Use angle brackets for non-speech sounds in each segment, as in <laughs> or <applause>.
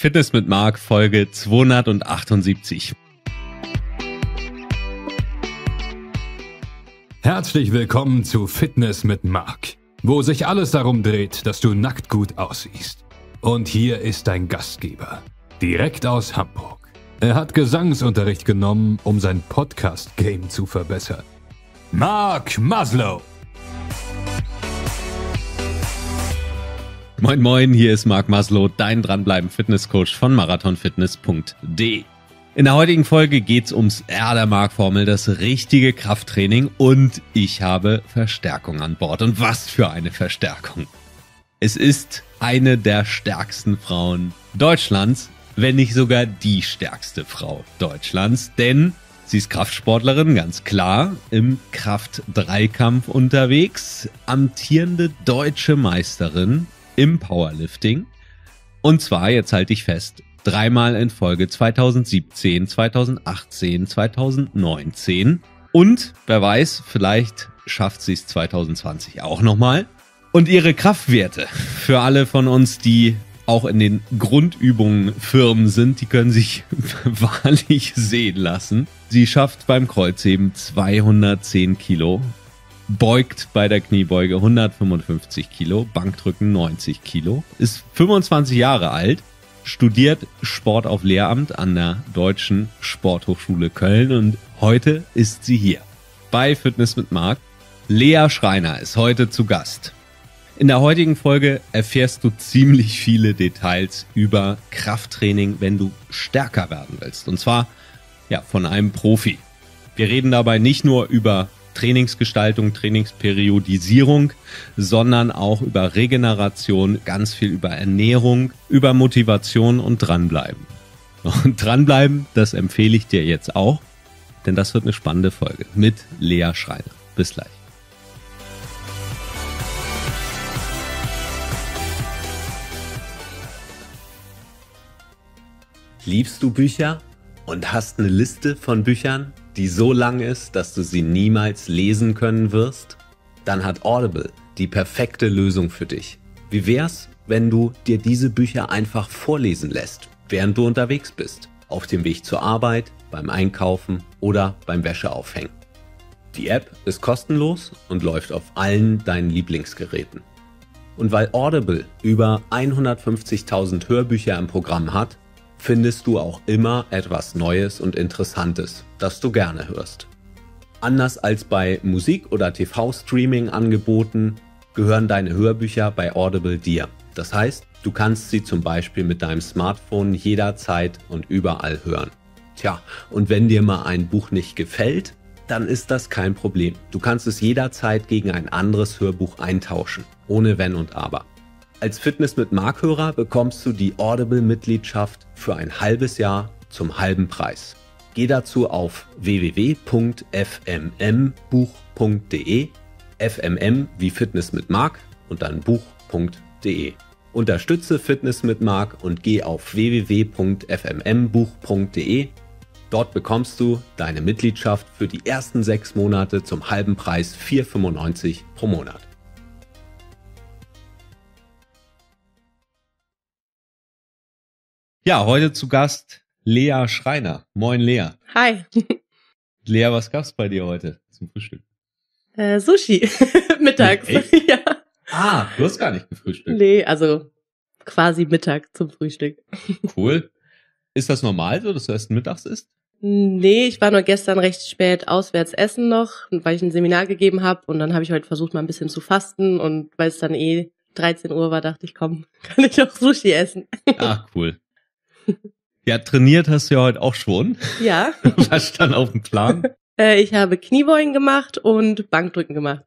Fitness mit Marc, Folge 278. Herzlich willkommen zu Fitness mit Marc, wo sich alles darum dreht, dass du nackt gut aussiehst. Und hier ist dein Gastgeber, direkt aus Hamburg. Er hat Gesangsunterricht genommen, um sein Podcast-Game zu verbessern. Marc Maslow. Moin moin, hier ist Marc Maslow, dein dranbleiben Fitnesscoach von marathonfitness.de. In der heutigen Folge geht's ums erdermark formel das richtige Krafttraining und ich habe Verstärkung an Bord. Und was für eine Verstärkung. Es ist eine der stärksten Frauen Deutschlands, wenn nicht sogar die stärkste Frau Deutschlands, denn sie ist Kraftsportlerin, ganz klar, im Kraft-Dreikampf unterwegs, amtierende deutsche Meisterin im Powerlifting. Und zwar, jetzt halte ich fest, dreimal in Folge 2017, 2018, 2019. Und wer weiß, vielleicht schafft sie es 2020 auch nochmal. Und ihre Kraftwerte für alle von uns, die auch in den Grundübungen Firmen sind, die können sich <laughs> wahrlich sehen lassen. Sie schafft beim Kreuzheben 210 Kilo beugt bei der Kniebeuge 155 Kilo, Bankdrücken 90 Kilo, ist 25 Jahre alt, studiert Sport auf Lehramt an der Deutschen Sporthochschule Köln und heute ist sie hier bei Fitness mit Marc. Lea Schreiner ist heute zu Gast. In der heutigen Folge erfährst du ziemlich viele Details über Krafttraining, wenn du stärker werden willst. Und zwar ja, von einem Profi. Wir reden dabei nicht nur über Trainingsgestaltung, Trainingsperiodisierung, sondern auch über Regeneration, ganz viel über Ernährung, über Motivation und dranbleiben. Und dranbleiben, das empfehle ich dir jetzt auch, denn das wird eine spannende Folge mit Lea Schreiner. Bis gleich. Liebst du Bücher und hast eine Liste von Büchern? die so lang ist, dass du sie niemals lesen können wirst? Dann hat Audible die perfekte Lösung für dich. Wie wär's, wenn du dir diese Bücher einfach vorlesen lässt, während du unterwegs bist? Auf dem Weg zur Arbeit, beim Einkaufen oder beim Wäscheaufhängen. Die App ist kostenlos und läuft auf allen deinen Lieblingsgeräten. Und weil Audible über 150.000 Hörbücher im Programm hat, findest du auch immer etwas Neues und Interessantes, das du gerne hörst. Anders als bei Musik- oder TV-Streaming-Angeboten gehören deine Hörbücher bei Audible dir. Das heißt, du kannst sie zum Beispiel mit deinem Smartphone jederzeit und überall hören. Tja, und wenn dir mal ein Buch nicht gefällt, dann ist das kein Problem. Du kannst es jederzeit gegen ein anderes Hörbuch eintauschen, ohne wenn und aber. Als Fitness mit Markhörer bekommst du die Audible-Mitgliedschaft für ein halbes Jahr zum halben Preis. Geh dazu auf www.fmmbuch.de, fmm wie Fitness mit Mark und dann buch.de. Unterstütze Fitness mit Mark und geh auf www.fmmbuch.de. Dort bekommst du deine Mitgliedschaft für die ersten sechs Monate zum halben Preis 4,95 pro Monat. Ja, heute zu Gast Lea Schreiner. Moin, Lea. Hi. <laughs> Lea, was gab's bei dir heute zum Frühstück? Äh, Sushi. <laughs> Mittags. <laughs> Ja. Ah, du hast gar nicht gefrühstückt. Nee, also quasi Mittag zum Frühstück. Cool. Ist das normal so, dass du erst mittags isst? Nee, ich war nur gestern recht spät auswärts essen noch, weil ich ein Seminar gegeben habe und dann habe ich heute versucht mal ein bisschen zu fasten und weil es dann eh 13 Uhr war, dachte ich, komm, kann ich auch Sushi essen. Ah, cool. Ja, trainiert hast du ja heute auch schon. Ja. <laughs> Was stand auf dem Plan? Äh, ich habe Kniebeugen gemacht und Bankdrücken gemacht.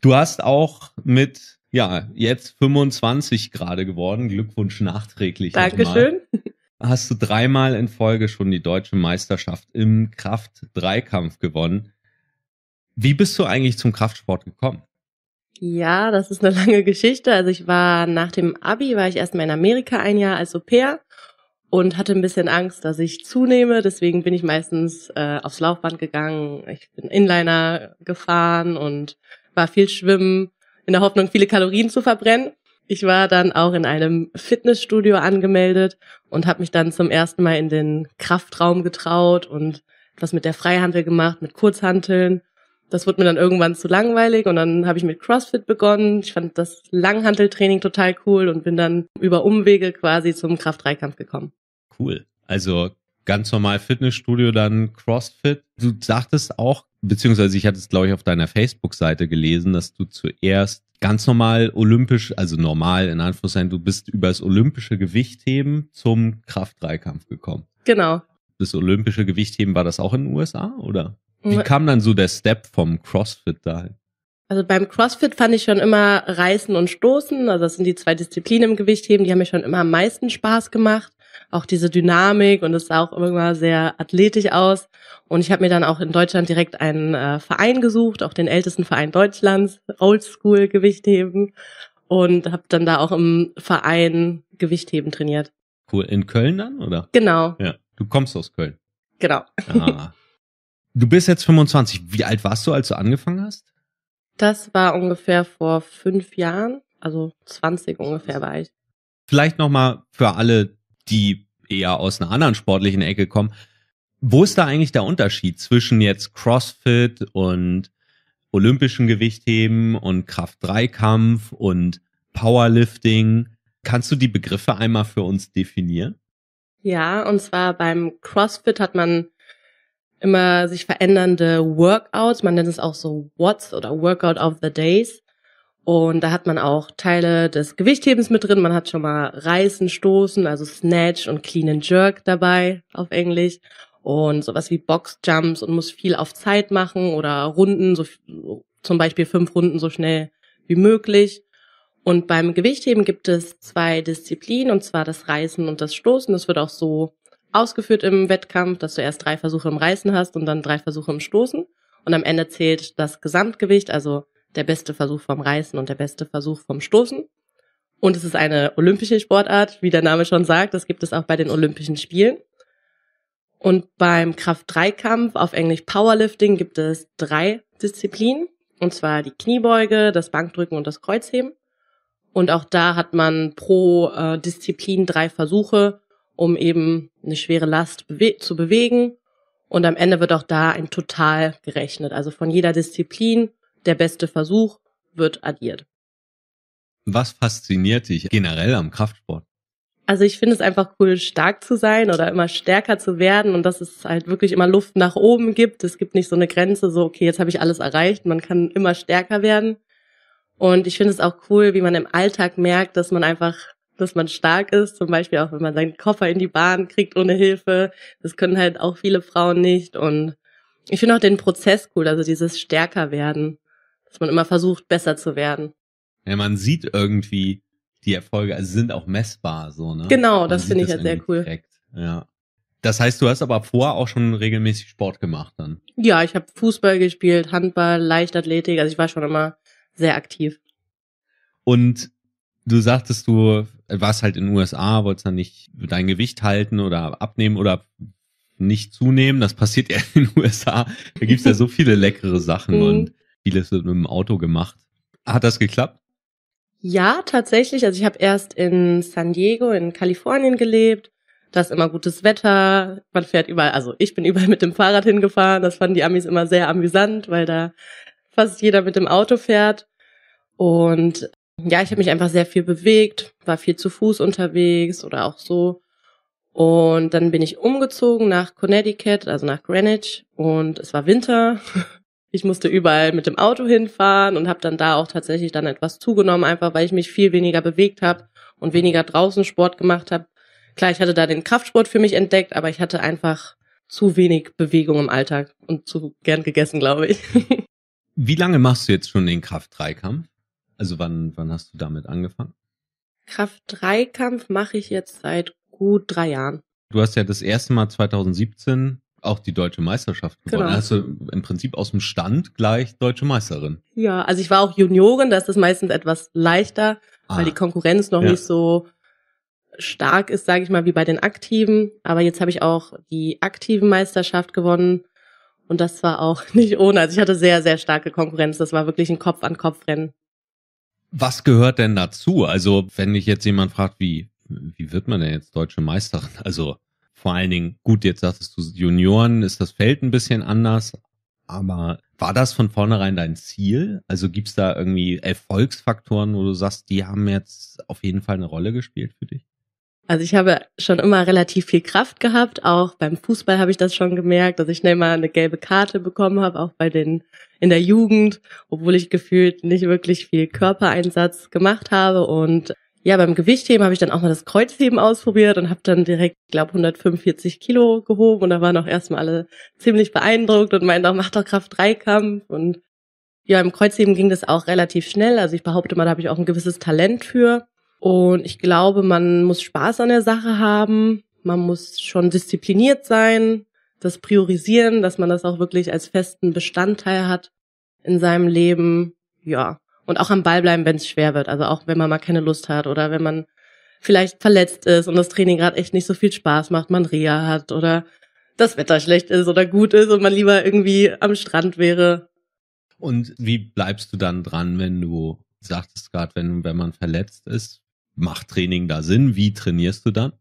Du hast auch mit, ja, jetzt 25 gerade geworden. Glückwunsch nachträglich. Dankeschön. Hast du dreimal in Folge schon die deutsche Meisterschaft im Kraft-Dreikampf gewonnen. Wie bist du eigentlich zum Kraftsport gekommen? Ja, das ist eine <laughs> lange Geschichte. Also ich war nach dem Abi, war ich erstmal in Amerika ein Jahr als Au pair und hatte ein bisschen Angst, dass ich zunehme. Deswegen bin ich meistens äh, aufs Laufband gegangen. Ich bin Inliner gefahren und war viel schwimmen in der Hoffnung, viele Kalorien zu verbrennen. Ich war dann auch in einem Fitnessstudio angemeldet und habe mich dann zum ersten Mal in den Kraftraum getraut und etwas mit der Freihandel gemacht, mit Kurzhanteln. Das wurde mir dann irgendwann zu langweilig und dann habe ich mit CrossFit begonnen. Ich fand das Langhanteltraining total cool und bin dann über Umwege quasi zum kraft 3 gekommen cool. Also ganz normal Fitnessstudio, dann CrossFit. Du sagtest auch, beziehungsweise ich hatte es, glaube ich, auf deiner Facebook-Seite gelesen, dass du zuerst ganz normal olympisch, also normal in Anführungszeichen, du bist über das olympische Gewichtheben zum Kraftdreikampf gekommen. Genau. Das olympische Gewichtheben war das auch in den USA, oder? Wie kam dann so der Step vom CrossFit dahin? Also beim CrossFit fand ich schon immer Reißen und Stoßen, also das sind die zwei Disziplinen im Gewichtheben, die haben mir schon immer am meisten Spaß gemacht auch diese Dynamik und es sah auch immer sehr athletisch aus. Und ich habe mir dann auch in Deutschland direkt einen äh, Verein gesucht, auch den ältesten Verein Deutschlands, Oldschool Gewichtheben und habe dann da auch im Verein Gewichtheben trainiert. Cool, in Köln dann oder? Genau. Ja, du kommst aus Köln. Genau. Ah. Du bist jetzt 25. Wie alt warst du, als du angefangen hast? Das war ungefähr vor fünf Jahren, also 20 ungefähr war ich. Vielleicht nochmal für alle, die eher aus einer anderen sportlichen Ecke kommen. Wo ist da eigentlich der Unterschied zwischen jetzt CrossFit und olympischen Gewichtheben und Kraft-3-Kampf und Powerlifting? Kannst du die Begriffe einmal für uns definieren? Ja, und zwar beim CrossFit hat man immer sich verändernde Workouts. Man nennt es auch so What's oder Workout of the Days. Und da hat man auch Teile des Gewichthebens mit drin. Man hat schon mal Reißen, Stoßen, also Snatch und Clean and Jerk dabei auf Englisch. Und sowas wie Boxjumps und muss viel auf Zeit machen oder Runden, so, zum Beispiel fünf Runden so schnell wie möglich. Und beim Gewichtheben gibt es zwei Disziplinen, und zwar das Reißen und das Stoßen. Das wird auch so ausgeführt im Wettkampf, dass du erst drei Versuche im Reißen hast und dann drei Versuche im Stoßen. Und am Ende zählt das Gesamtgewicht, also der beste Versuch vom Reißen und der beste Versuch vom Stoßen. Und es ist eine olympische Sportart, wie der Name schon sagt. Das gibt es auch bei den Olympischen Spielen. Und beim Kraft-3-Kampf, auf Englisch Powerlifting, gibt es drei Disziplinen. Und zwar die Kniebeuge, das Bankdrücken und das Kreuzheben. Und auch da hat man pro äh, Disziplin drei Versuche, um eben eine schwere Last bewe zu bewegen. Und am Ende wird auch da ein Total gerechnet. Also von jeder Disziplin der beste Versuch wird addiert. Was fasziniert dich generell am Kraftsport? Also ich finde es einfach cool, stark zu sein oder immer stärker zu werden und dass es halt wirklich immer Luft nach oben gibt. Es gibt nicht so eine Grenze, so okay, jetzt habe ich alles erreicht, man kann immer stärker werden. Und ich finde es auch cool, wie man im Alltag merkt, dass man einfach, dass man stark ist. Zum Beispiel auch, wenn man seinen Koffer in die Bahn kriegt ohne Hilfe. Das können halt auch viele Frauen nicht. Und ich finde auch den Prozess cool, also dieses stärker werden dass man immer versucht, besser zu werden. Ja, man sieht irgendwie die Erfolge, also sind auch messbar, so, ne? Genau, man das finde ich halt sehr cool. Direkt. Ja. Das heißt, du hast aber vorher auch schon regelmäßig Sport gemacht dann? Ja, ich habe Fußball gespielt, Handball, Leichtathletik, also ich war schon immer sehr aktiv. Und du sagtest, du warst halt in den USA, wolltest dann nicht dein Gewicht halten oder abnehmen oder nicht zunehmen. Das passiert <laughs> ja in den USA. Da gibt's ja so viele leckere Sachen. Mhm. Und vieles mit einem Auto gemacht. Hat das geklappt? Ja, tatsächlich. Also ich habe erst in San Diego in Kalifornien gelebt. Da ist immer gutes Wetter. Man fährt überall, also ich bin überall <laughs> mit dem Fahrrad hingefahren. Das fanden die Amis immer sehr amüsant, weil da fast jeder mit dem Auto fährt. Und ja, ich habe mich einfach sehr viel bewegt, war viel zu Fuß unterwegs oder auch so. Und dann bin ich umgezogen nach Connecticut, also nach Greenwich. Und es war Winter. <laughs> ich musste überall mit dem Auto hinfahren und habe dann da auch tatsächlich dann etwas zugenommen, einfach weil ich mich viel weniger bewegt habe und weniger draußen Sport gemacht habe. Klar, ich hatte da den Kraftsport für mich entdeckt, aber ich hatte einfach zu wenig Bewegung im Alltag und zu gern gegessen, glaube ich. <laughs> Wie lange machst du jetzt schon den Kraft-3-Kampf? Also wann, wann hast du damit angefangen? Kraft-3-Kampf mache ich jetzt seit gut drei Jahren. Du hast ja das erste Mal 2017 auch die deutsche Meisterschaft gewonnen. Genau. Also im Prinzip aus dem Stand gleich deutsche Meisterin. Ja, also ich war auch Juniorin, da ist es meistens etwas leichter, ah. weil die Konkurrenz noch ja. nicht so stark ist, sage ich mal, wie bei den Aktiven. Aber jetzt habe ich auch die aktiven Meisterschaft gewonnen. Und das war auch <laughs> nicht ohne. Also ich hatte sehr, sehr starke Konkurrenz. Das war wirklich ein Kopf-an-Kopf-Rennen. Was gehört denn dazu? Also wenn mich jetzt jemand fragt, wie, wie wird man denn jetzt deutsche Meisterin? Also vor allen Dingen, gut, jetzt sagtest du, Junioren ist das Feld ein bisschen anders, aber war das von vornherein dein Ziel? Also gibt es da irgendwie Erfolgsfaktoren, wo du sagst, die haben jetzt auf jeden Fall eine Rolle gespielt für dich? Also ich habe schon immer relativ viel Kraft gehabt, auch beim Fußball habe ich das schon gemerkt, dass ich schnell mal eine gelbe Karte bekommen habe, auch bei den in der Jugend, obwohl ich gefühlt nicht wirklich viel Körpereinsatz gemacht habe und ja, beim Gewichtheben habe ich dann auch mal das Kreuzheben ausprobiert und habe dann direkt, glaube 145 Kilo gehoben und da waren auch erstmal alle ziemlich beeindruckt und meinten auch, mach doch Kraft Dreikampf und ja, im Kreuzheben ging das auch relativ schnell. Also ich behaupte mal, da habe ich auch ein gewisses Talent für. Und ich glaube, man muss Spaß an der Sache haben. Man muss schon diszipliniert sein, das priorisieren, dass man das auch wirklich als festen Bestandteil hat in seinem Leben. Ja, und auch am Ball bleiben, wenn es schwer wird. Also auch wenn man mal keine Lust hat oder wenn man vielleicht verletzt ist und das Training gerade echt nicht so viel Spaß macht, man Reha hat oder das Wetter schlecht ist oder gut ist und man lieber irgendwie am Strand wäre. Und wie bleibst du dann dran, wenn du sagtest gerade, wenn, wenn man verletzt ist? Macht Training da Sinn? Wie trainierst du dann?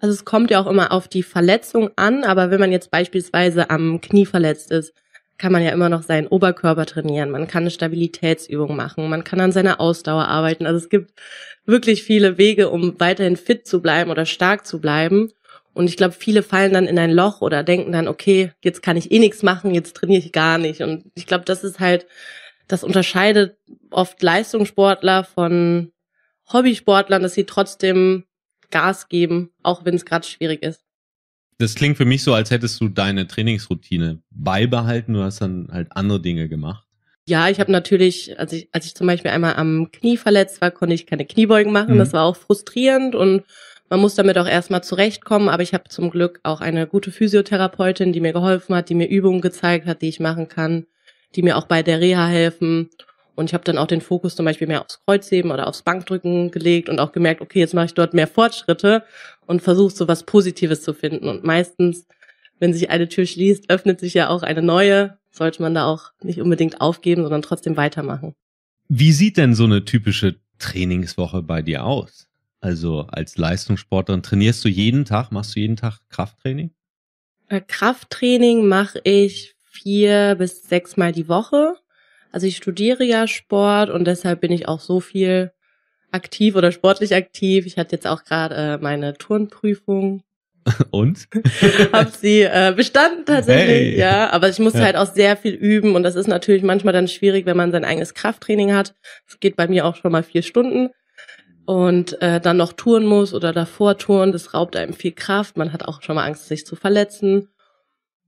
Also es kommt ja auch immer auf die Verletzung an, aber wenn man jetzt beispielsweise am Knie verletzt ist, kann man ja immer noch seinen Oberkörper trainieren, man kann eine Stabilitätsübung machen, man kann an seiner Ausdauer arbeiten. Also es gibt wirklich viele Wege, um weiterhin fit zu bleiben oder stark zu bleiben. Und ich glaube, viele fallen dann in ein Loch oder denken dann, okay, jetzt kann ich eh nichts machen, jetzt trainiere ich gar nicht. Und ich glaube, das ist halt, das unterscheidet oft Leistungssportler von Hobbysportlern, dass sie trotzdem Gas geben, auch wenn es gerade schwierig ist das klingt für mich so, als hättest du deine Trainingsroutine beibehalten, du hast dann halt andere Dinge gemacht. Ja, ich habe natürlich, als ich, als ich zum Beispiel einmal am Knie verletzt war, konnte ich keine Kniebeugen machen. Mhm. Das war auch frustrierend und man muss damit auch erstmal zurechtkommen. Aber ich habe zum Glück auch eine gute Physiotherapeutin, die mir geholfen hat, die mir Übungen gezeigt hat, die ich machen kann, die mir auch bei der Reha helfen. Und ich habe dann auch den Fokus zum Beispiel mehr aufs Kreuzheben oder aufs Bankdrücken gelegt und auch gemerkt, okay, jetzt mache ich dort mehr Fortschritte und versuche so was Positives zu finden. Und meistens, wenn sich eine Tür schließt, öffnet sich ja auch eine neue. Sollte man da auch nicht unbedingt aufgeben, sondern trotzdem weitermachen. Wie sieht denn so eine typische Trainingswoche bei dir aus? Also als Leistungssportlerin trainierst du jeden Tag, machst du jeden Tag Krafttraining? Äh, Krafttraining mache ich vier bis sechs Mal die Woche. Also ich studiere ja Sport und deshalb bin ich auch so viel aktiv oder sportlich aktiv. Ich hatte jetzt auch gerade äh, meine Turnprüfung. <laughs> Und? Hab sie äh, bestanden tatsächlich, hey. ja. Aber ich musste ja. halt auch sehr viel üben und das ist natürlich manchmal dann schwierig, wenn man sein eigenes Krafttraining hat. Das geht bei mir auch schon mal vier Stunden und äh, dann noch touren muss oder davor touren. Das raubt einem viel Kraft. Man hat auch schon mal Angst, sich zu verletzen.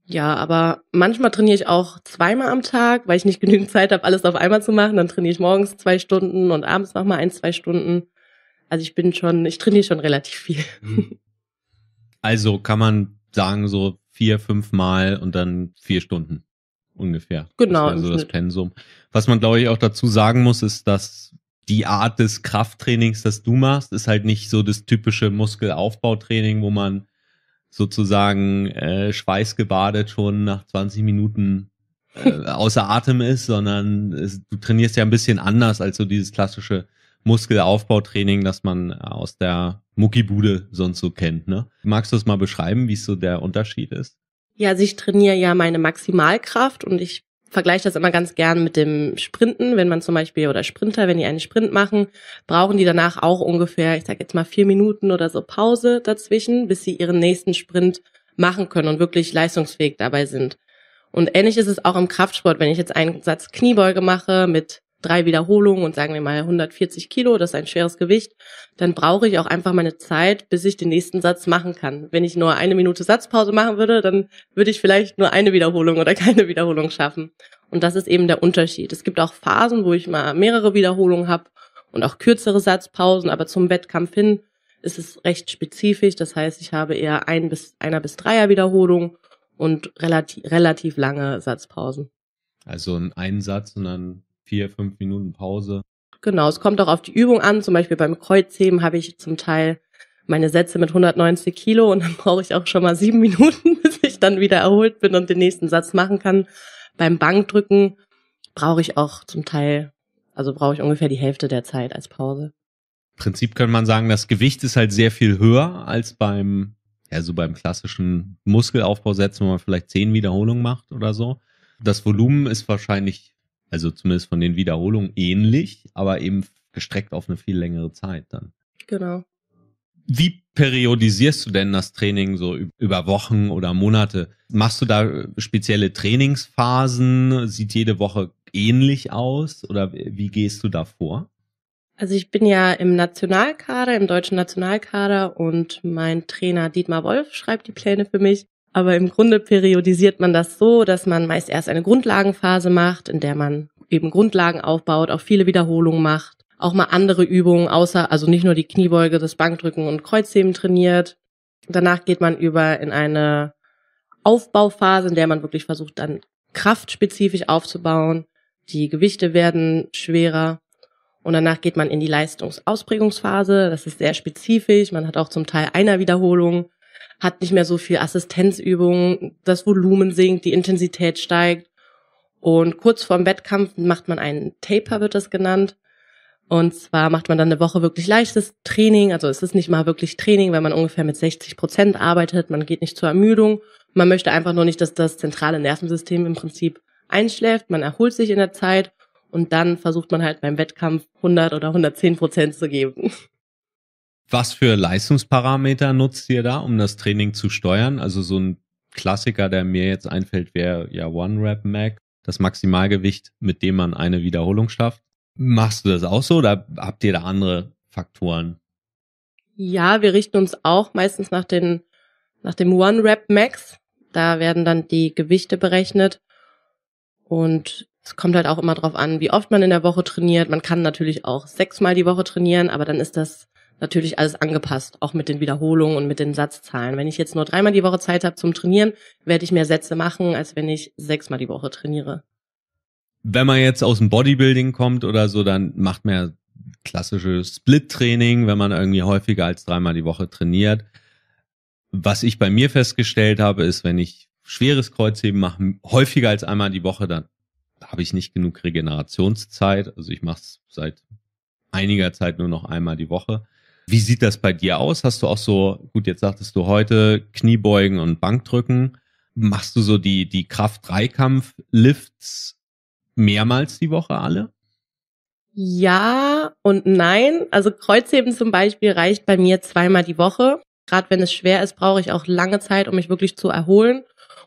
Ja, aber manchmal trainiere ich auch zweimal am Tag, weil ich nicht genügend Zeit habe, alles auf einmal zu machen. Dann trainiere ich morgens zwei Stunden und abends nochmal ein, zwei Stunden. Also ich bin schon, ich trainiere schon relativ viel. Mhm. Also kann man sagen, so vier, fünf Mal und dann vier Stunden ungefähr. Genau. also das Pensum. Was man, glaube ich, auch dazu sagen muss, ist, dass die Art des Krafttrainings, das du machst, ist halt nicht so das typische Muskelaufbautraining, wo man sozusagen äh, schweißgebadet schon nach 20 Minuten äh, außer Atem ist, sondern es, du trainierst ja ein bisschen anders als so dieses klassische Muskelaufbautraining, das man aus der Muckibude sonst so kennt. Ne? Magst du es mal beschreiben, wie so der Unterschied ist? Ja, also ich trainiere ja meine Maximalkraft und ich vergleiche das immer ganz gern mit dem Sprinten. Wenn man zum Beispiel oder Sprinter, wenn die einen Sprint machen, brauchen die danach auch ungefähr, ich sage jetzt mal vier Minuten oder so Pause dazwischen, bis sie ihren nächsten Sprint machen können und wirklich leistungsfähig dabei sind. Und ähnlich ist es auch im Kraftsport, wenn ich jetzt einen Satz Kniebeuge mache mit drei Wiederholungen und sagen wir mal 140 Kilo, das ist ein schweres Gewicht, dann brauche ich auch einfach meine Zeit, bis ich den nächsten Satz machen kann. Wenn ich nur eine Minute Satzpause machen würde, dann würde ich vielleicht nur eine Wiederholung oder <laughs> keine Wiederholung schaffen. Und das ist eben der Unterschied. Es gibt auch Phasen, wo ich mal mehrere Wiederholungen habe und auch kürzere Satzpausen, aber zum Wettkampf hin ist es recht spezifisch. Das heißt, ich habe eher ein bis einer bis dreier Wiederholung und relativ, relativ lange Satzpausen. Also ein Satz und dann vier, fünf Minuten Pause. Genau, es kommt auch auf die Übung an. Zum Beispiel beim Kreuzheben habe ich zum Teil meine Sätze mit 190 Kilo und dann <laughs> brauche ich auch schon mal sieben Minuten, <laughs> bis ich dann wieder erholt bin und den nächsten Satz machen kann. Beim Bankdrücken brauche ich auch zum Teil, also brauche ich ungefähr die Hälfte der Zeit als Pause. Im Prinzip kann man sagen, das Gewicht ist halt sehr viel höher als beim, ja, so beim klassischen Muskelaufbausetzen, wo man vielleicht zehn Wiederholungen macht oder so. Das Volumen ist wahrscheinlich also zumindest von den Wiederholungen ähnlich, aber eben gestreckt auf eine viel längere Zeit dann. Genau. Wie periodisierst du denn das Training so über Wochen oder Monate? Machst du da äh, spezielle Trainingsphasen? Sieht jede Woche ähnlich aus oder wie gehst du da vor? Also ich bin ja im Nationalkader, im deutschen Nationalkader und mein Trainer Dietmar Wolf schreibt die Pläne für mich. Aber im Grunde periodisiert man das so, dass man meist erst eine Grundlagenphase macht, in der man eben Grundlagen aufbaut, auch viele Wiederholungen macht, auch mal andere Übungen, außer, also nicht nur die Kniebeuge, das Bankdrücken und Kreuzheben trainiert. Danach geht man über in eine Aufbauphase, in der man wirklich versucht, dann kraftspezifisch aufzubauen. Die Gewichte werden schwerer. Und danach geht man in die Leistungsausprägungsphase. Das ist sehr spezifisch. Man hat auch zum Teil einer Wiederholung hat nicht mehr so viel Assistenzübungen, das Volumen sinkt, die Intensität steigt. Und kurz vorm Wettkampf macht man einen Taper, wird das genannt. Und zwar macht man dann eine Woche wirklich leichtes Training. Also es ist nicht mal wirklich Training, weil man ungefähr mit 60 Prozent arbeitet. Man geht nicht zur Ermüdung. Man möchte einfach nur nicht, dass das zentrale Nervensystem im Prinzip einschläft. Man erholt sich in der Zeit und dann versucht man halt beim Wettkampf 100 oder 110 Prozent zu geben. Was für Leistungsparameter nutzt ihr da, um das Training zu steuern? Also so ein Klassiker, der mir jetzt einfällt, wäre ja One rap Mac, das Maximalgewicht, mit dem man eine Wiederholung schafft. Machst du das auch so oder habt ihr da andere Faktoren? Ja, wir richten uns auch meistens nach den nach dem One rap Max. Da werden dann die Gewichte berechnet und es kommt halt auch immer drauf an, wie oft man in der Woche trainiert. Man kann natürlich auch sechsmal die Woche trainieren, aber dann ist das natürlich alles angepasst, auch mit den Wiederholungen und mit den Satzzahlen. Wenn ich jetzt nur dreimal die Woche Zeit habe zum Trainieren, werde ich mehr Sätze machen, als wenn ich sechsmal die Woche trainiere. Wenn man jetzt aus dem Bodybuilding kommt oder so, dann macht man ja klassisches Split-Training, wenn man irgendwie häufiger als dreimal die Woche trainiert. Was ich bei mir festgestellt habe, ist, wenn ich schweres Kreuzheben mache, häufiger als einmal die Woche, dann habe ich nicht genug Regenerationszeit. Also ich mache es seit einiger Zeit nur noch einmal die Woche. Wie sieht das bei dir aus? Hast du auch so, gut, jetzt sagtest du heute Kniebeugen und Bankdrücken. Machst du so die, die Kraft-Dreikampf-Lifts mehrmals die Woche alle? Ja und nein. Also Kreuzheben zum Beispiel reicht bei mir zweimal die Woche. Gerade wenn es schwer ist, brauche ich auch lange Zeit, um mich wirklich zu erholen.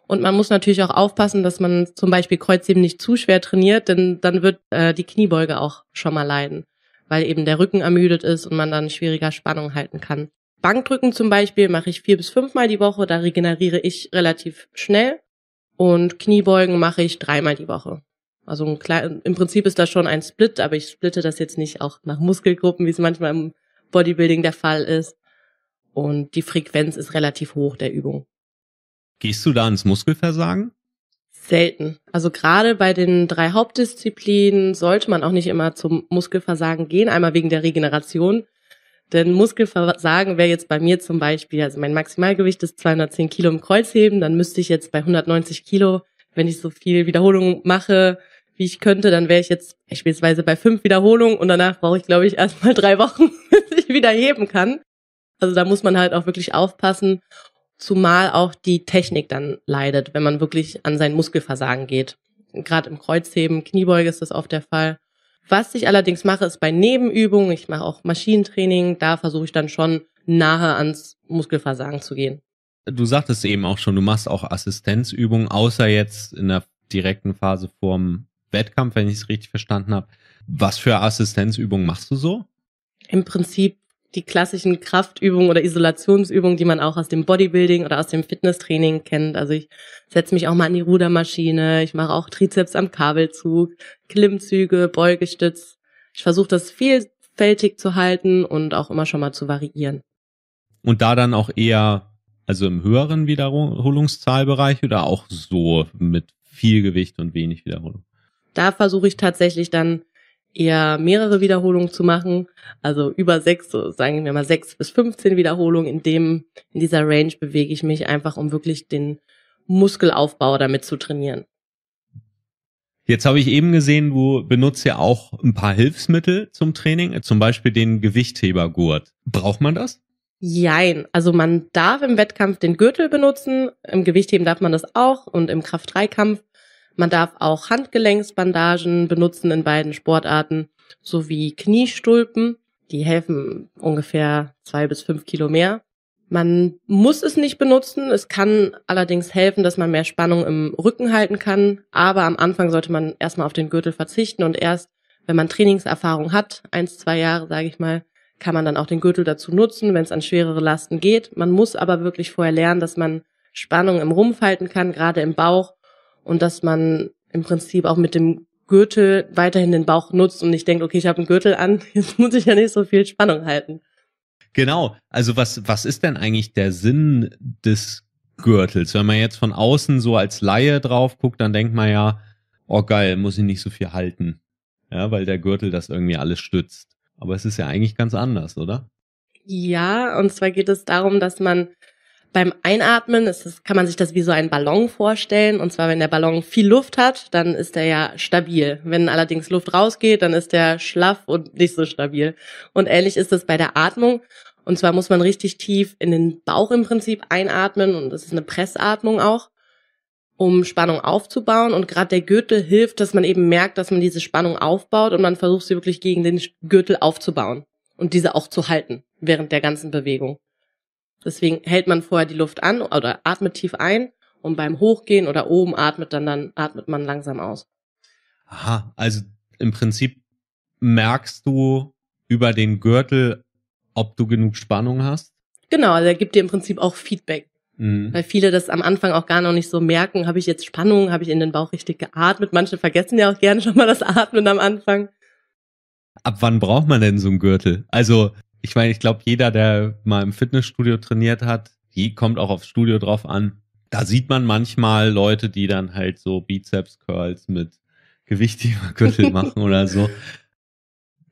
Und man muss natürlich auch aufpassen, dass man zum Beispiel Kreuzheben nicht zu schwer trainiert, denn dann wird äh, die Kniebeuge auch schon mal leiden weil eben der Rücken ermüdet ist und man dann schwieriger Spannung halten kann. Bankdrücken zum Beispiel mache ich vier bis fünfmal die Woche, da regeneriere ich relativ schnell und Kniebeugen mache ich dreimal die Woche. Also im Prinzip ist das schon ein Split, aber ich splitte das jetzt nicht auch nach Muskelgruppen, wie es manchmal im Bodybuilding der Fall ist. Und die Frequenz ist relativ hoch der Übung. Gehst du da ins Muskelversagen? selten. Also gerade bei den drei Hauptdisziplinen sollte man auch nicht immer zum Muskelversagen gehen, einmal wegen der Regeneration. Denn Muskelversagen wäre jetzt bei mir zum Beispiel, also mein Maximalgewicht ist 210 Kilo im Kreuzheben, dann müsste ich jetzt bei 190 Kilo, wenn ich so viel Wiederholung mache, wie ich könnte, dann wäre ich jetzt beispielsweise bei fünf Wiederholungen und danach brauche ich, glaube ich, erstmal drei Wochen, <laughs> bis ich wieder heben kann. Also da muss man halt auch wirklich aufpassen zumal auch die Technik dann leidet, wenn man wirklich an sein Muskelversagen geht. Gerade im Kreuzheben, Kniebeuge ist das oft der Fall. Was ich allerdings mache, ist bei Nebenübungen, ich mache auch Maschinentraining, da versuche ich dann schon nahe ans Muskelversagen zu gehen. Du sagtest eben auch schon, du machst auch Assistenzübungen, außer jetzt in der direkten Phase vorm Wettkampf, wenn ich es richtig verstanden habe. Was für Assistenzübungen machst du so? Im Prinzip die klassischen Kraftübungen oder Isolationsübungen, die man auch aus dem Bodybuilding oder aus dem Fitnesstraining kennt. Also ich setze mich auch mal an die Rudermaschine, ich mache auch Trizeps am Kabelzug, Klimmzüge, Beugestütz. Ich versuche das vielfältig zu halten und auch immer schon mal zu variieren. Und da dann auch eher, also im höheren Wiederholungszahlbereich oder auch so mit viel Gewicht und wenig Wiederholung? Da versuche ich tatsächlich dann eher mehrere Wiederholungen zu machen, also über sechs, so sagen wir mal sechs bis 15 Wiederholungen. In dem, in dieser Range bewege ich mich einfach, um wirklich den Muskelaufbau damit zu trainieren. Jetzt habe ich eben gesehen, du benutzt ja auch ein paar Hilfsmittel zum Training, zum Beispiel den Gewichthebergurt. Braucht man das? Jein. Also man darf im Wettkampf den Gürtel benutzen, im Gewichtheben darf man das auch und im Kraft-3-Kampf. Man darf auch Handgelenksbandagen benutzen in beiden Sportarten sowie Kniestulpen. Die helfen ungefähr zwei bis fünf Kilo mehr. Man muss es nicht benutzen. Es kann allerdings helfen, dass man mehr Spannung im Rücken halten kann. Aber am Anfang sollte man erstmal auf den Gürtel verzichten und erst, wenn man Trainingserfahrung hat, eins, zwei Jahre, sage ich mal, kann man dann auch den Gürtel dazu nutzen, wenn es an schwerere Lasten geht. Man muss aber wirklich vorher lernen, dass man Spannung im Rumpf halten kann, gerade im Bauch, und dass man im Prinzip auch mit dem Gürtel weiterhin den Bauch nutzt und nicht denkt, okay, ich habe einen Gürtel an, <laughs> jetzt muss ich ja nicht so viel Spannung halten. Genau, also was, was ist denn eigentlich der Sinn des Gürtels? Wenn man jetzt von außen so als Laie drauf guckt, dann denkt man ja, oh geil, muss ich nicht so viel halten. Ja, weil der Gürtel das irgendwie alles stützt. Aber es ist ja eigentlich ganz anders, oder? Ja, und zwar geht es darum, dass man beim Einatmen ist das, kann man sich das wie so einen Ballon vorstellen. Und zwar, wenn der Ballon viel Luft hat, dann ist er ja stabil. Wenn allerdings Luft rausgeht, dann ist er schlaff und nicht so stabil. Und ähnlich ist es bei der Atmung. Und zwar muss man richtig tief in den Bauch im Prinzip einatmen. Und das ist eine Pressatmung auch um Spannung aufzubauen. Und gerade der Gürtel hilft, dass man eben merkt, dass man diese Spannung aufbaut und man versucht sie wirklich gegen den Gürtel aufzubauen und diese auch zu halten während der ganzen Bewegung. Deswegen hält man vorher die Luft an oder atmet tief ein und beim Hochgehen oder oben atmet dann, dann atmet man langsam aus. Aha, also im Prinzip merkst du über den Gürtel, ob du genug Spannung hast? Genau, also er gibt dir im Prinzip auch Feedback. Mhm. Weil viele das am Anfang auch gar noch nicht so merken, habe ich jetzt Spannung, habe ich in den Bauch richtig geatmet. Manche vergessen ja auch gerne schon mal das Atmen am Anfang. Ab wann braucht man denn so einen Gürtel? Also ich meine, ich glaube, jeder, der mal im Fitnessstudio trainiert hat, die kommt auch aufs Studio drauf an. Da sieht man manchmal Leute, die dann halt so Bizeps-Curls mit gewichtiger Gürtel <laughs> machen oder so.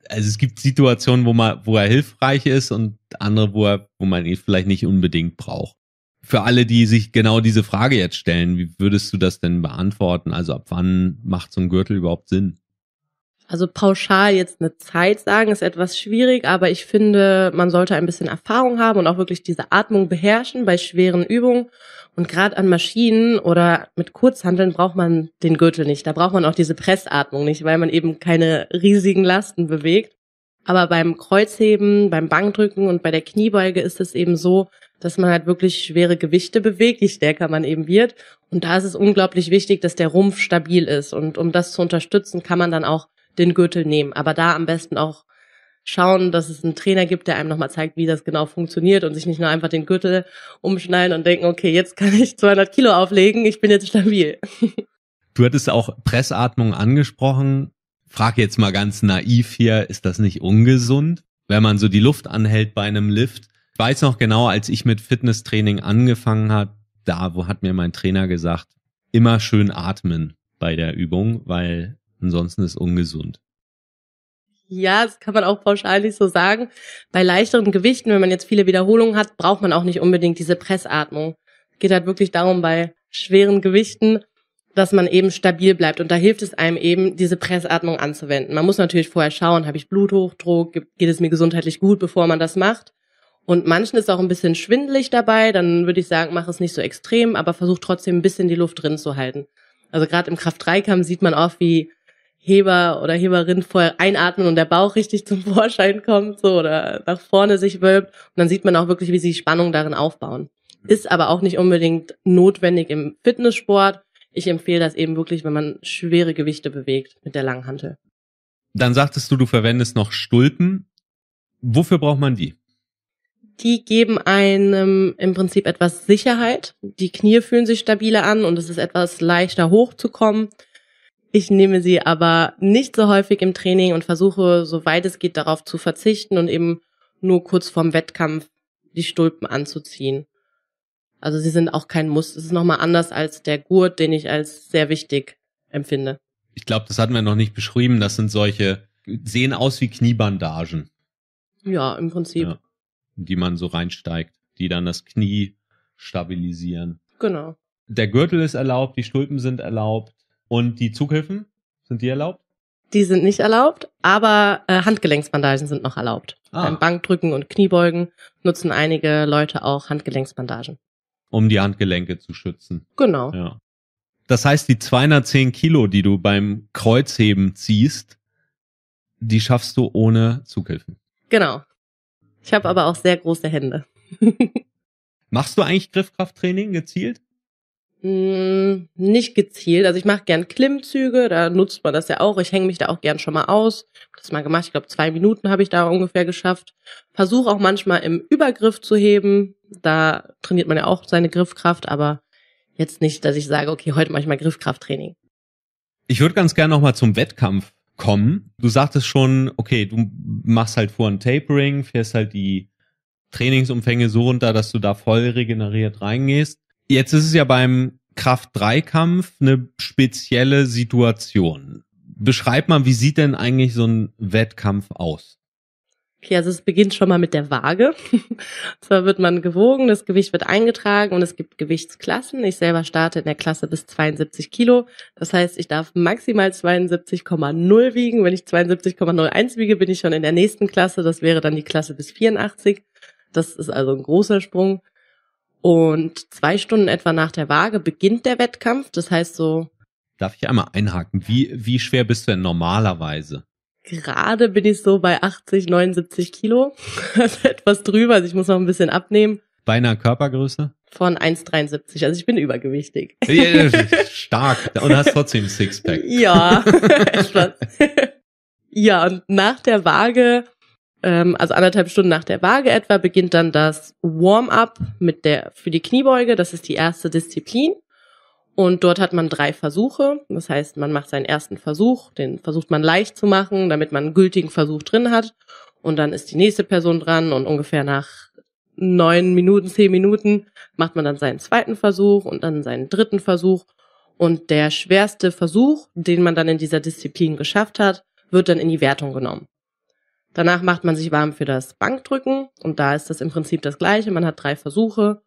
Also es gibt Situationen, wo man, wo er hilfreich ist und andere, wo er, wo man ihn vielleicht nicht unbedingt braucht. Für alle, die sich genau diese Frage jetzt stellen, wie würdest du das denn beantworten? Also ab wann macht so ein Gürtel überhaupt Sinn? Also pauschal jetzt eine Zeit sagen ist etwas schwierig, aber ich finde, man sollte ein bisschen Erfahrung haben und auch wirklich diese Atmung beherrschen bei schweren Übungen. Und gerade an Maschinen oder mit Kurzhandeln braucht man den Gürtel nicht. Da braucht man auch diese Pressatmung nicht, weil man eben keine riesigen Lasten bewegt. Aber beim Kreuzheben, beim Bankdrücken und bei der Kniebeuge ist es eben so, dass man halt wirklich schwere Gewichte bewegt, je stärker man eben wird. Und da ist es unglaublich wichtig, dass der Rumpf stabil ist. Und um das zu unterstützen, kann man dann auch den Gürtel nehmen. Aber da am besten auch schauen, dass es einen Trainer gibt, der einem nochmal zeigt, wie das genau funktioniert und sich nicht nur einfach den Gürtel umschneiden und denken, okay, jetzt kann ich 200 Kilo auflegen, ich bin jetzt stabil. <laughs> Du hattest auch Pressatmung angesprochen. Frag jetzt mal ganz naiv hier, ist das nicht ungesund, wenn man so die Luft anhält bei einem Lift? Ich weiß noch genau, als ich mit Fitnesstraining angefangen hat, da wo hat mir mein Trainer gesagt, immer schön atmen bei der Übung, weil Ansonsten ist ungesund. Ja, das kann man auch pauschal nicht so sagen. Bei leichteren Gewichten, wenn man jetzt viele Wiederholungen hat, braucht man auch nicht unbedingt diese Pressatmung. Es geht halt wirklich darum, bei schweren Gewichten, dass man eben stabil bleibt. Und da hilft es einem eben, diese Pressatmung anzuwenden. Man muss natürlich vorher schauen, habe ich Bluthochdruck, geht es mir gesundheitlich gut, bevor man das macht. Und manchen ist auch ein bisschen schwindelig dabei, dann würde ich sagen, mach es nicht so extrem, aber versuch trotzdem ein bisschen die Luft drin zu halten. Also gerade im Kraft-3-Kampf sieht man oft, wie Heber oder Heberin vorher einatmen und der Bauch richtig zum <laughs> Vorschein kommt so oder nach vorne sich wölbt und dann sieht man auch wirklich, wie sie Spannung darin aufbauen. Ist aber auch nicht unbedingt notwendig im Fitnesssport. Ich empfehle das eben wirklich, wenn man schwere Gewichte bewegt mit der Langhantel. Dann sagtest du, du verwendest noch Stulpen. Wofür braucht man die? Die geben einem im Prinzip etwas Sicherheit. Die Knie fühlen sich stabiler an und es ist etwas leichter hochzukommen. Ich nehme sie aber nicht so häufig im Training und versuche, soweit es geht, darauf zu verzichten und eben nur kurz vorm Wettkampf die Stulpen anzuziehen. Also sie sind auch kein Muss. Es ist nochmal anders als der Gurt, den ich als sehr wichtig empfinde. Ich glaube, das hatten wir noch nicht beschrieben. Das sind solche, sehen aus wie Kniebandagen. Ja, im Prinzip. Ja, die man so reinsteigt, die dann das Knie stabilisieren. Genau. Der Gürtel ist erlaubt, die Stulpen sind erlaubt. Und die Zughilfen, sind die erlaubt? Die sind nicht erlaubt, aber äh, Handgelenksbandagen sind noch erlaubt. Ah. Beim Bankdrücken und Kniebeugen nutzen einige Leute auch Handgelenksbandagen. Um die Handgelenke zu schützen. Genau. Ja. Das heißt, die 210 Kilo, die du beim Kreuzheben ziehst, die schaffst du ohne Zughilfen. Genau. Ich habe aber auch sehr große Hände. <laughs> Machst du eigentlich Griffkrafttraining gezielt? Mh, hm, nicht gezielt. Also ich mache gern Klimmzüge, da nutzt man das ja auch. Ich hänge mich da auch gern schon mal aus. Hab das mal gemacht, ich glaube zwei Minuten habe ich da ungefähr geschafft. Versuche auch manchmal im Übergriff zu heben. Da trainiert man ja auch seine Griffkraft, aber jetzt nicht, dass ich sage, okay, heute mache ich mal Griffkrafttraining. Ich würde ganz gerne nochmal zum Wettkampf kommen. Du sagtest schon, okay, du machst halt vor ein Tapering, fährst halt die Trainingsumfänge so runter, dass du da voll regeneriert reingehst. Jetzt ist es ja beim Kraft-3-Kampf eine spezielle Situation. Beschreib mal, wie sieht denn eigentlich so ein Wettkampf aus? Okay, also es beginnt schon mal mit der Waage. <laughs> Zwar wird man gewogen, das Gewicht wird eingetragen und es gibt Gewichtsklassen. Ich selber starte in der Klasse bis 72 Kilo. Das heißt, ich darf maximal 72,0 wiegen. Wenn ich 72,01 wiege, bin ich schon in der nächsten Klasse. Das wäre dann die Klasse bis 84. Das ist also ein großer Sprung. Und zwei Stunden etwa nach der Waage beginnt der Wettkampf. Das heißt so. Darf ich einmal einhaken? Wie, wie schwer bist du denn normalerweise? Gerade bin ich so bei 80, 79 Kilo. Also <laughs> etwas drüber. Also ich muss noch ein bisschen abnehmen. Bei einer Körpergröße? Von 1,73. Also ich bin übergewichtig. Ja, stark. Und hast trotzdem Sixpack. Ja, <laughs> etwas. Ja, und nach der Waage ähm, also anderthalb Stunden nach der Waage etwa, beginnt dann das Warm-up mit der, für die Kniebeuge. Das ist die erste Disziplin. Und dort hat man drei Versuche. Das heißt, man macht seinen ersten Versuch, den versucht man leicht zu machen, damit man einen gültigen Versuch drin hat. Und dann ist die nächste Person dran und ungefähr nach neun Minuten, zehn Minuten macht man dann seinen zweiten Versuch und dann seinen dritten Versuch. Und der schwerste Versuch, den man dann in dieser Disziplin geschafft hat, wird dann in die Wertung genommen. Danach macht man sich warm für das Bankdrücken und da ist das im Prinzip das gleiche. Man hat drei Versuche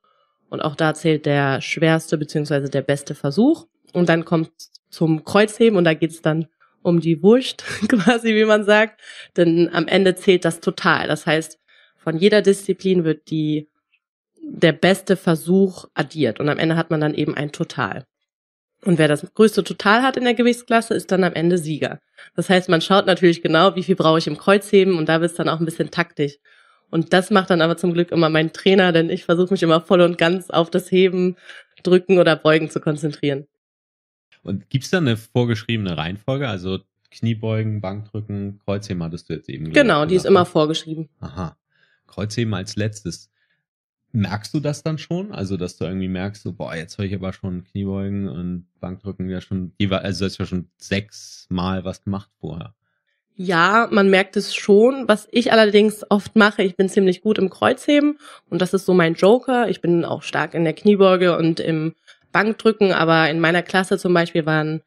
und auch da zählt der schwerste beziehungsweise der beste Versuch. Und dann kommt zum Kreuzheben und da geht's dann um die Wurst, <laughs> quasi wie man sagt. Denn am Ende zählt das total. Das heißt, von jeder Disziplin wird die der beste Versuch addiert und am Ende hat man dann eben ein Total. Und wer das größte Total hat in der Gewichtsklasse, ist dann am Ende Sieger. Das heißt, man schaut natürlich genau, wie viel brauche ich im Kreuzheben und da wird es dann auch ein bisschen taktisch. Und das macht dann aber zum Glück immer mein Trainer, denn ich versuche mich immer voll und ganz auf das Heben, Drücken oder Beugen zu konzentrieren. Und gibt's da eine vorgeschriebene Reihenfolge? Also Kniebeugen, Bankdrücken, Kreuzheben hattest du jetzt eben. Genau, die ist immer vorgeschrieben. Aha. Kreuzheben als letztes. Merkst du das dann schon? Also, dass du irgendwie merkst, so, boah, jetzt höre ich aber schon Kniebeugen und Bankdrücken ja schon, also das ist ja schon sechsmal was gemacht vorher. Ja, man merkt es schon. Was ich allerdings oft mache, ich bin ziemlich gut im Kreuzheben und das ist so mein Joker. Ich bin auch stark in der Kniebeuge und im Bankdrücken, aber in meiner Klasse zum Beispiel waren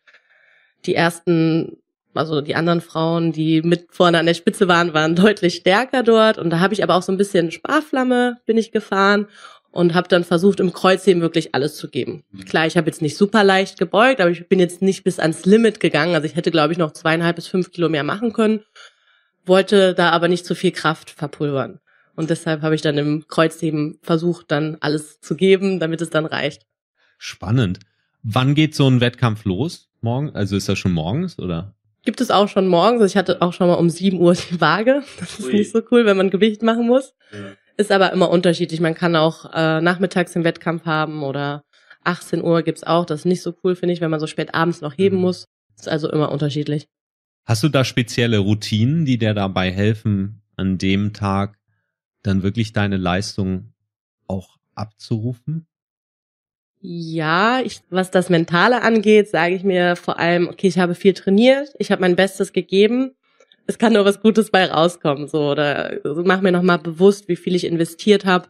die ersten also die anderen Frauen, die mit vorne an der Spitze waren, waren deutlich stärker dort. Und da habe ich aber auch so ein bisschen Sparflamme bin ich gefahren und habe dann versucht, im Kreuzheben wirklich alles zu geben. Mhm. Klar, ich habe jetzt nicht super leicht gebeugt, aber ich bin jetzt nicht bis ans Limit gegangen. Also ich hätte, glaube ich, noch zweieinhalb bis fünf Kilo mehr machen können, wollte da aber nicht zu viel Kraft verpulvern. Und deshalb habe ich dann im Kreuzheben versucht, dann alles zu geben, damit es dann reicht. Spannend. Wann geht so ein Wettkampf los? Morgen? Also ist das schon morgens oder? Gibt es auch schon morgens. Also ich hatte auch schon mal um 7 Uhr die Waage. Das ist Ui. nicht so cool, wenn man Gewicht machen muss. Ja. Ist aber immer unterschiedlich. Man kann auch äh, nachmittags den Wettkampf haben oder 18 Uhr gibt's auch. Das ist nicht so cool, finde ich, wenn man so spät abends noch heben mhm. muss. Ist also immer unterschiedlich. Hast du da spezielle Routinen, die dir dabei helfen, an dem Tag dann wirklich deine Leistung auch abzurufen? Ja, ich, was das Mentale angeht, sage ich mir vor allem, okay, ich habe viel trainiert, ich habe mein Bestes gegeben, es kann nur was Gutes bei rauskommen, so oder so also mach mir nochmal bewusst, wie viel ich investiert habe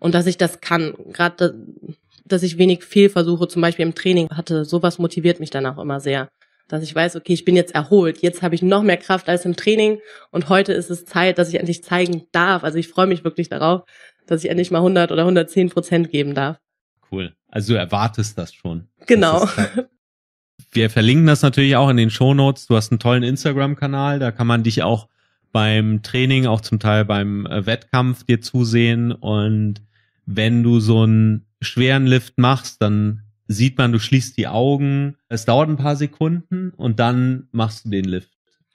und dass ich das kann. Gerade, dass ich wenig Fehlversuche zum Beispiel im Training hatte, sowas motiviert mich dann auch immer sehr. Dass ich weiß, okay, ich bin jetzt erholt, jetzt habe ich noch mehr Kraft als im Training und heute ist es Zeit, dass ich endlich zeigen darf. Also ich freue mich wirklich darauf, dass ich endlich mal 100 oder 110 Prozent geben darf. Cool. Also du erwartest das schon. Genau. Halt <laughs> wir verlinken das natürlich auch in den Show Notes. Du hast einen tollen Instagram-Kanal, da kann man dich auch beim Training, auch zum Teil beim äh, Wettkampf dir zusehen. Und wenn du so einen schweren Lift machst, dann sieht man, du schließt die Augen. Es dauert ein paar Sekunden und dann machst du den Lift.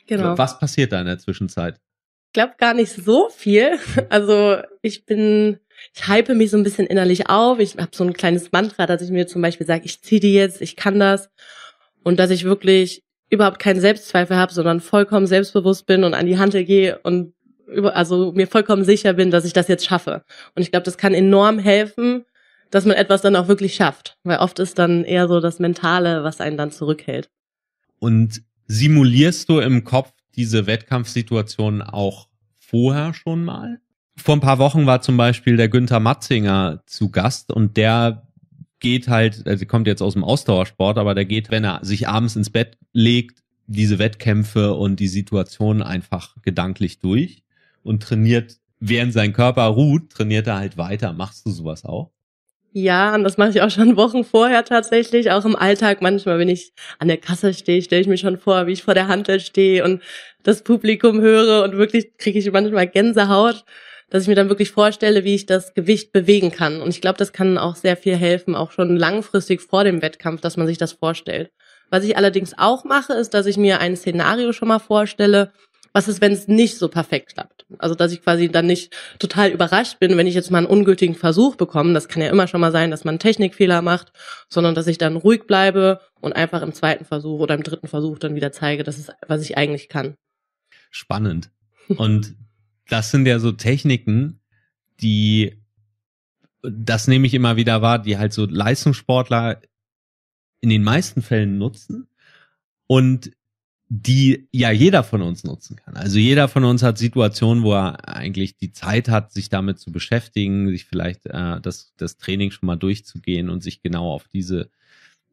Genau. Was passiert da in der Zwischenzeit? Ich glaube gar nicht so viel. <laughs> Also ich bin ich hype mich so ein bisschen innerlich auf. Ich habe so ein kleines Mantra, dass ich mir zum Beispiel sage, ich ziehe die jetzt, ich kann das. Und dass ich wirklich überhaupt keinen Selbstzweifel habe, sondern vollkommen selbstbewusst bin und an die Handel gehe und über, also mir vollkommen sicher bin, dass ich das jetzt schaffe. Und ich glaube, das kann enorm helfen, dass man etwas dann auch wirklich schafft. Weil oft ist dann eher so das Mentale, was einen dann zurückhält. Und simulierst du im Kopf diese Wettkampfsituation auch vorher schon mal? vor ein paar Wochen war zum Beispiel der Günther Matzinger zu Gast und der geht halt, also kommt jetzt aus dem Ausdauersport, aber der geht, wenn er sich abends ins Bett legt, diese Wettkämpfe und die Situation einfach gedanklich durch und trainiert, während sein Körper ruht, trainiert er halt weiter. Machst du sowas auch? Ja, und das mache ich auch schon Wochen vorher tatsächlich, auch im Alltag. Manchmal, wenn ich an der Kasse stehe, stelle ich mir schon vor, wie ich vor der Handel stehe und das Publikum höre und wirklich kriege ich manchmal Gänsehaut dass ich mir dann wirklich vorstelle, wie ich das Gewicht bewegen kann. Und ich glaube, das kann auch sehr viel helfen, auch schon langfristig vor dem Wettkampf, dass man sich das vorstellt. Was ich allerdings auch mache, ist, dass ich mir ein Szenario schon mal vorstelle, was ist, wenn es nicht so perfekt klappt? Also, dass ich quasi dann nicht total überrascht bin, wenn ich jetzt mal einen ungültigen Versuch bekomme. Das kann ja immer schon mal sein, dass man einen Technikfehler macht, sondern dass ich dann ruhig bleibe und einfach im zweiten Versuch oder im dritten Versuch dann wieder zeige, dass es, was ich eigentlich kann. Spannend. Und das sind ja so Techniken, die, das nehme ich immer wieder wahr, die halt so Leistungssportler in den meisten Fällen nutzen und die ja jeder von uns nutzen kann. Also jeder von uns hat Situationen, wo er eigentlich die Zeit hat, sich damit zu beschäftigen, sich vielleicht äh, das, das Training schon mal durchzugehen und sich genau auf diese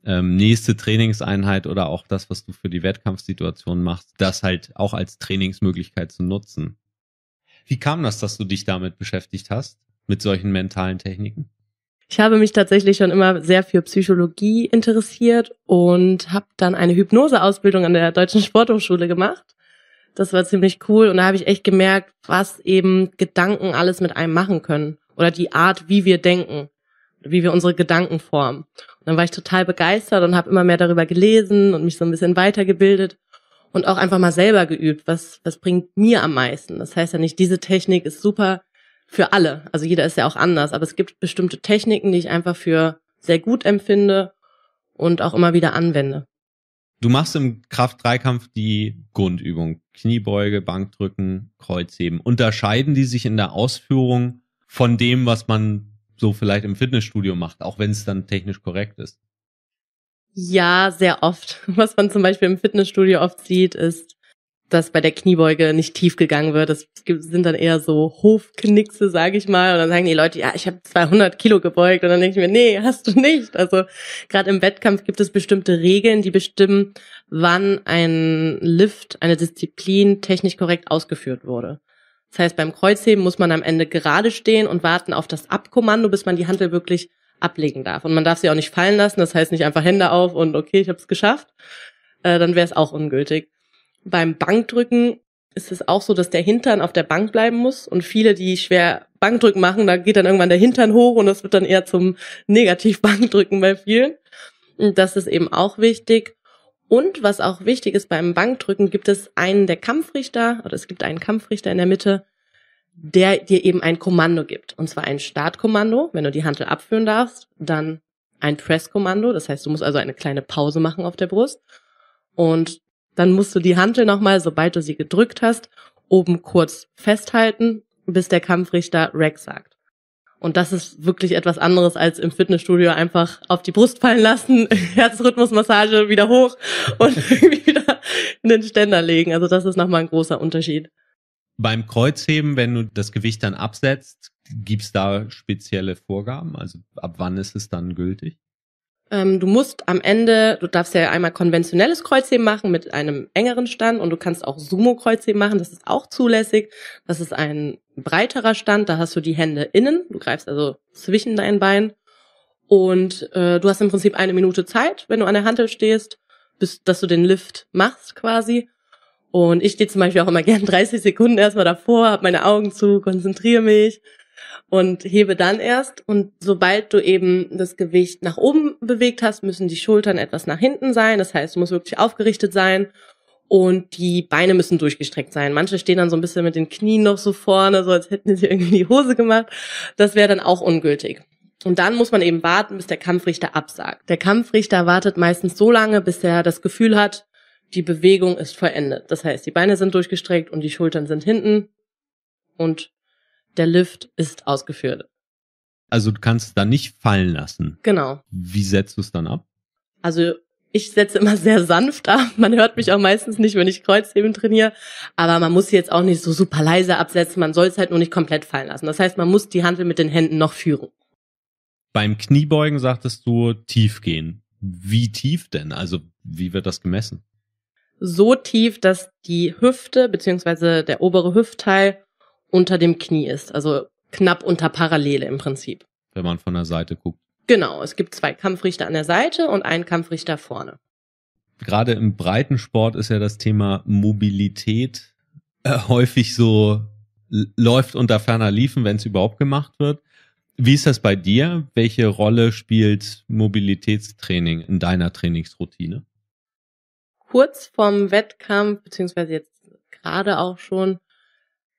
ähm, nächste Trainingseinheit oder auch das, was du für die Wettkampfsituation machst, das halt auch als Trainingsmöglichkeit zu nutzen. Wie kam das, dass du dich damit beschäftigt hast, mit solchen mentalen Techniken? Ich habe mich tatsächlich schon immer sehr für Psychologie interessiert und habe dann eine Hypnoseausbildung an der Deutschen Sporthochschule gemacht. Das war ziemlich cool und da habe ich echt gemerkt, was eben Gedanken alles mit einem machen können oder die Art, wie wir denken, wie wir unsere Gedanken formen. Und dann war ich total begeistert und habe immer mehr darüber gelesen und mich so ein bisschen weitergebildet und auch einfach mal selber geübt, was, was bringt mir am meisten. Das heißt ja nicht, diese Technik ist super für alle. Also jeder ist ja auch anders, aber es gibt bestimmte Techniken, die ich einfach für sehr gut empfinde und auch immer wieder anwende. Du machst im Kraft-Dreikampf die Grundübung. Kniebeuge, Bankdrücken, Kreuzheben. Unterscheiden die sich in der Ausführung von dem, was man so vielleicht im Fitnessstudio macht, auch wenn es dann technisch korrekt ist? Ja, sehr oft. <laughs> Was man zum Beispiel im Fitnessstudio oft sieht, ist, dass bei der Kniebeuge nicht tief gegangen wird. Das sind dann eher so Hofknickse, sage ich mal. Und dann sagen die Leute, ja, ich habe 200 Kilo gebeugt. Und dann denke ich mir, nee, hast du nicht. Also gerade im Wettkampf gibt es bestimmte Regeln, die bestimmen, wann ein Lift, eine Disziplin technisch korrekt ausgeführt wurde. Das heißt, beim Kreuzheben muss man am Ende gerade stehen und warten auf das Abkommando, bis man die Handel wirklich ablegen darf. Und man darf sie auch nicht fallen lassen, das heißt nicht einfach Hände auf und okay, ich habe es geschafft, äh, dann wäre es auch ungültig. Beim Bankdrücken ist es auch so, dass der Hintern auf der Bank bleiben muss und viele, die schwer Bankdrücken machen, da geht dann irgendwann der Hintern hoch und das wird dann eher zum Negativ-Bankdrücken bei vielen. Und das ist eben auch wichtig. Und was auch wichtig ist beim Bankdrücken, gibt es einen der Kampfrichter, oder es gibt einen Kampfrichter in der Mitte, der dir eben ein Kommando gibt. Und zwar ein Startkommando, wenn du die Hantel abführen darfst, dann ein Presskommando, das heißt, du musst also eine kleine Pause machen auf der Brust. Und dann musst du die Hantel nochmal, sobald du sie gedrückt hast, oben kurz festhalten, bis der Kampfrichter Rack sagt. Und das ist wirklich etwas anderes als im Fitnessstudio einfach auf die Brust fallen lassen, <laughs> Herzrhythmusmassage wieder hoch und <laughs> irgendwie wieder in den Ständer legen. Also das ist nochmal ein großer Unterschied. Beim Kreuzheben, wenn du das Gewicht dann absetzt, gibt's da spezielle Vorgaben? Also ab wann ist es dann gültig? Ähm, du musst am Ende, du darfst ja einmal konventionelles Kreuzheben machen mit einem engeren Stand und du kannst auch Sumo-Kreuzheben machen, das ist auch zulässig. Das ist ein breiterer Stand, da hast du die Hände innen, du greifst also zwischen deinen Beinen und äh, du hast im Prinzip eine Minute Zeit, wenn du an der Handel stehst, bis dass du den Lift machst quasi. Und ich stehe zum Beispiel auch immer gern 30 <laughs> Sekunden erstmal davor, habe meine Augen zu, konzentriere mich und hebe dann erst. Und sobald du eben das Gewicht nach oben bewegt hast, müssen die Schultern etwas nach hinten sein. Das heißt, du musst wirklich aufgerichtet sein und die Beine müssen durchgestreckt sein. Manche stehen dann so ein bisschen mit den Knien noch so vorne, so als hätten sie <laughs> irgendwie die Hose gemacht. Das wäre dann auch ungültig. Und dann muss man eben warten, bis der Kampfrichter absagt. Der Kampfrichter wartet meistens so lange, bis er das Gefühl hat, die Bewegung ist vollendet. Das heißt, die Beine sind durchgestreckt und die Schultern sind hinten und der Lift ist ausgeführt. Also du kannst es dann nicht fallen lassen. Genau. Wie setzt du es dann ab? Also ich setze immer sehr sanft ab. <laughs> Man hört mich auch meistens nicht, wenn ich Kreuzheben trainiere. Aber man muss sie jetzt auch nicht so super leise absetzen. Man soll es halt nur nicht komplett fallen lassen. Das heißt, man muss die Handel mit den Händen noch führen. Beim Kniebeugen sagtest du tief gehen. Wie tief denn? Also wie wird das gemessen? so tief, dass die Hüfte beziehungsweise der obere Hüftteil unter dem Knie ist, also knapp unter Parallele im Prinzip. Wenn man von der Seite guckt. Genau, es gibt zwei Kampfrichter an der Seite und einen Kampfrichter vorne. Gerade im Breitensport ist ja das Thema Mobilität äh, häufig so läuft unter ferner Liefen, wenn es überhaupt gemacht wird. Wie ist das bei dir? Welche Rolle spielt Mobilitätstraining in deiner Trainingsroutine? kurz vorm Wettkampf, beziehungsweise jetzt gerade auch schon,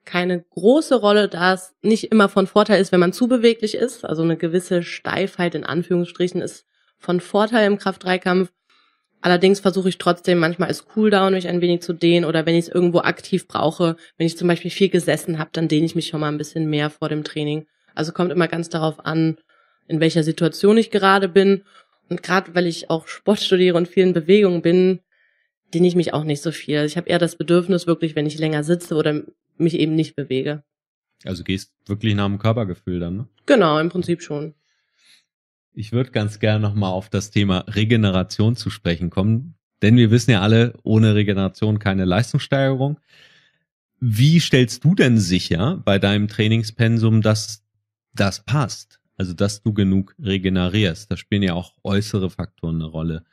keine große Rolle, da es nicht immer von Vorteil ist, wenn man zu beweglich ist. Also eine gewisse Steifheit in Anführungsstrichen ist von Vorteil im Kraft-3-Kampf. Allerdings versuche ich trotzdem manchmal als Cooldown mich ein wenig zu dehnen oder wenn ich es irgendwo aktiv brauche, wenn ich zum Beispiel viel gesessen habe, dann dehne ich mich schon mal ein bisschen mehr vor dem Training. Also kommt immer ganz darauf an, in welcher Situation ich gerade bin. Und gerade weil ich auch Sport studiere und vielen Bewegungen bin, diene ich mich auch nicht so viel. Also ich habe eher das Bedürfnis wirklich, wenn ich länger sitze oder mich eben nicht bewege. Also gehst wirklich nach dem Körpergefühl dann, ne? Genau, im Prinzip schon. Ich würde ganz gerne nochmal auf das Thema Regeneration zu sprechen kommen, denn wir wissen ja alle, ohne Regeneration keine Leistungssteigerung. Wie stellst du denn sicher bei deinem Trainingspensum, dass das passt? Also, dass du genug regenerierst. Da spielen ja auch äußere Faktoren eine Rolle.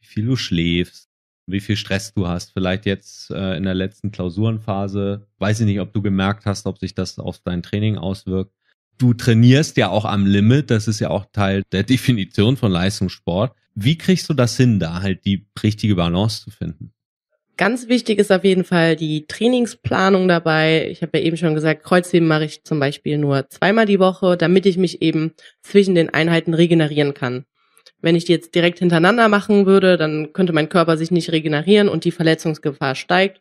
Wie viel du schläfst, wie viel Stress du hast. Vielleicht jetzt äh, in der letzten Klausurenphase. Weiß ich nicht, ob du gemerkt hast, ob sich das auf dein Training auswirkt. Du trainierst ja auch am Limit. Das ist ja auch Teil der <laughs> Definition von Leistungssport. Wie kriegst du das hin, da halt die richtige Balance zu finden? Ganz wichtig ist auf jeden Fall die Trainingsplanung dabei. Ich habe ja eben schon gesagt, Kreuzheben mache ich zum Beispiel nur zweimal die Woche, damit ich mich eben zwischen den Einheiten regenerieren kann. Wenn ich die jetzt direkt hintereinander machen würde, dann könnte mein Körper sich nicht regenerieren und die Verletzungsgefahr steigt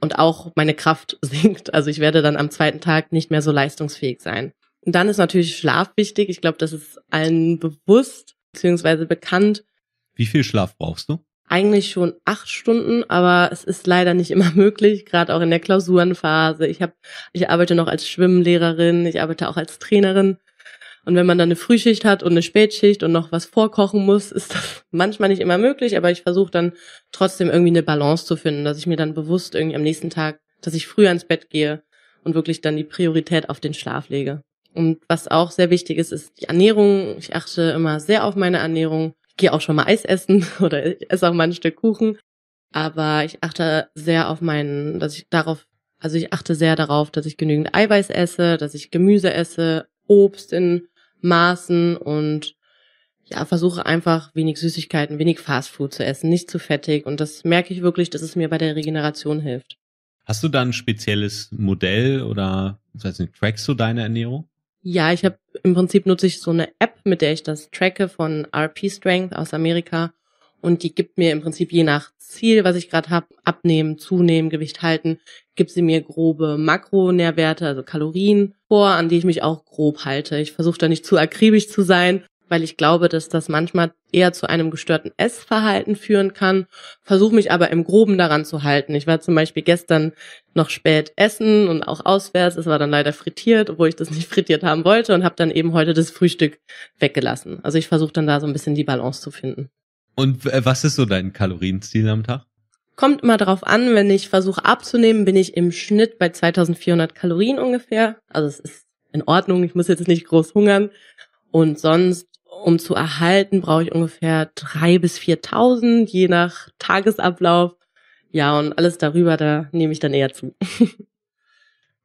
und auch meine Kraft <laughs> sinkt. Also ich werde dann am zweiten Tag nicht mehr so leistungsfähig sein. Und dann ist natürlich Schlaf wichtig. Ich glaube, das ist allen bewusst bzw. bekannt. Wie viel Schlaf brauchst du? Eigentlich schon acht Stunden, aber es ist leider nicht immer <laughs> möglich, gerade auch in der Klausurenphase. Ich hab, ich arbeite noch als Schwimmlehrerin, ich arbeite auch als Trainerin. Und wenn man dann eine Frühschicht hat und eine Spätschicht und noch was vorkochen muss, ist das <laughs> manchmal nicht immer möglich, aber ich versuche dann trotzdem irgendwie eine Balance zu finden, dass ich mir dann bewusst irgendwie am nächsten Tag, dass ich früh ans Bett gehe und wirklich dann die Priorität auf den Schlaf lege. Und was auch sehr wichtig ist, ist die Ernährung. Ich achte immer sehr auf meine Ernährung. Ich gehe auch schon mal Eis essen <laughs> oder ich esse auch mal ein Stück Kuchen. Aber ich achte sehr auf meinen, dass ich darauf, also ich achte sehr darauf, dass ich genügend Eiweiß esse, dass ich Gemüse esse, Obst in Maßen und ja, versuche einfach wenig Süßigkeiten, wenig Fastfood zu essen, nicht zu fettig. Und das merke ich wirklich, dass es mir bei der Regeneration hilft. Hast du da ein spezielles Modell oder das heißt nicht, trackst du deine Ernährung? Ja, ich habe im Prinzip nutze ich so eine App, mit der ich das tracke von RP Strength aus Amerika und die gibt mir im Prinzip je nach Ziel, was ich gerade habe, abnehmen, zunehmen, Gewicht halten, gibt sie mir grobe Makronährwerte, also Kalorien vor, an die ich mich auch grob halte. Ich versuche da nicht zu akribisch zu sein, weil ich glaube, dass das manchmal eher zu einem gestörten Essverhalten führen kann. Versuche mich aber im Groben daran zu halten. Ich war zum Beispiel gestern noch spät essen und auch auswärts. Es war dann leider frittiert, obwohl ich das nicht frittiert haben wollte und habe dann eben heute das Frühstück weggelassen. Also ich versuche dann da so ein bisschen die Balance zu finden. Und äh, was ist so dein Kalorienziel am Tag? Kommt immer drauf an, wenn ich versuche abzunehmen, bin ich im Schnitt bei 2400 Kalorien ungefähr. Also es ist in Ordnung, ich muss jetzt nicht groß hungern. Und sonst, um zu erhalten, brauche ich ungefähr drei bis 4000, je nach Tagesablauf. Ja, und alles darüber, da nehme ich dann eher zu. <laughs>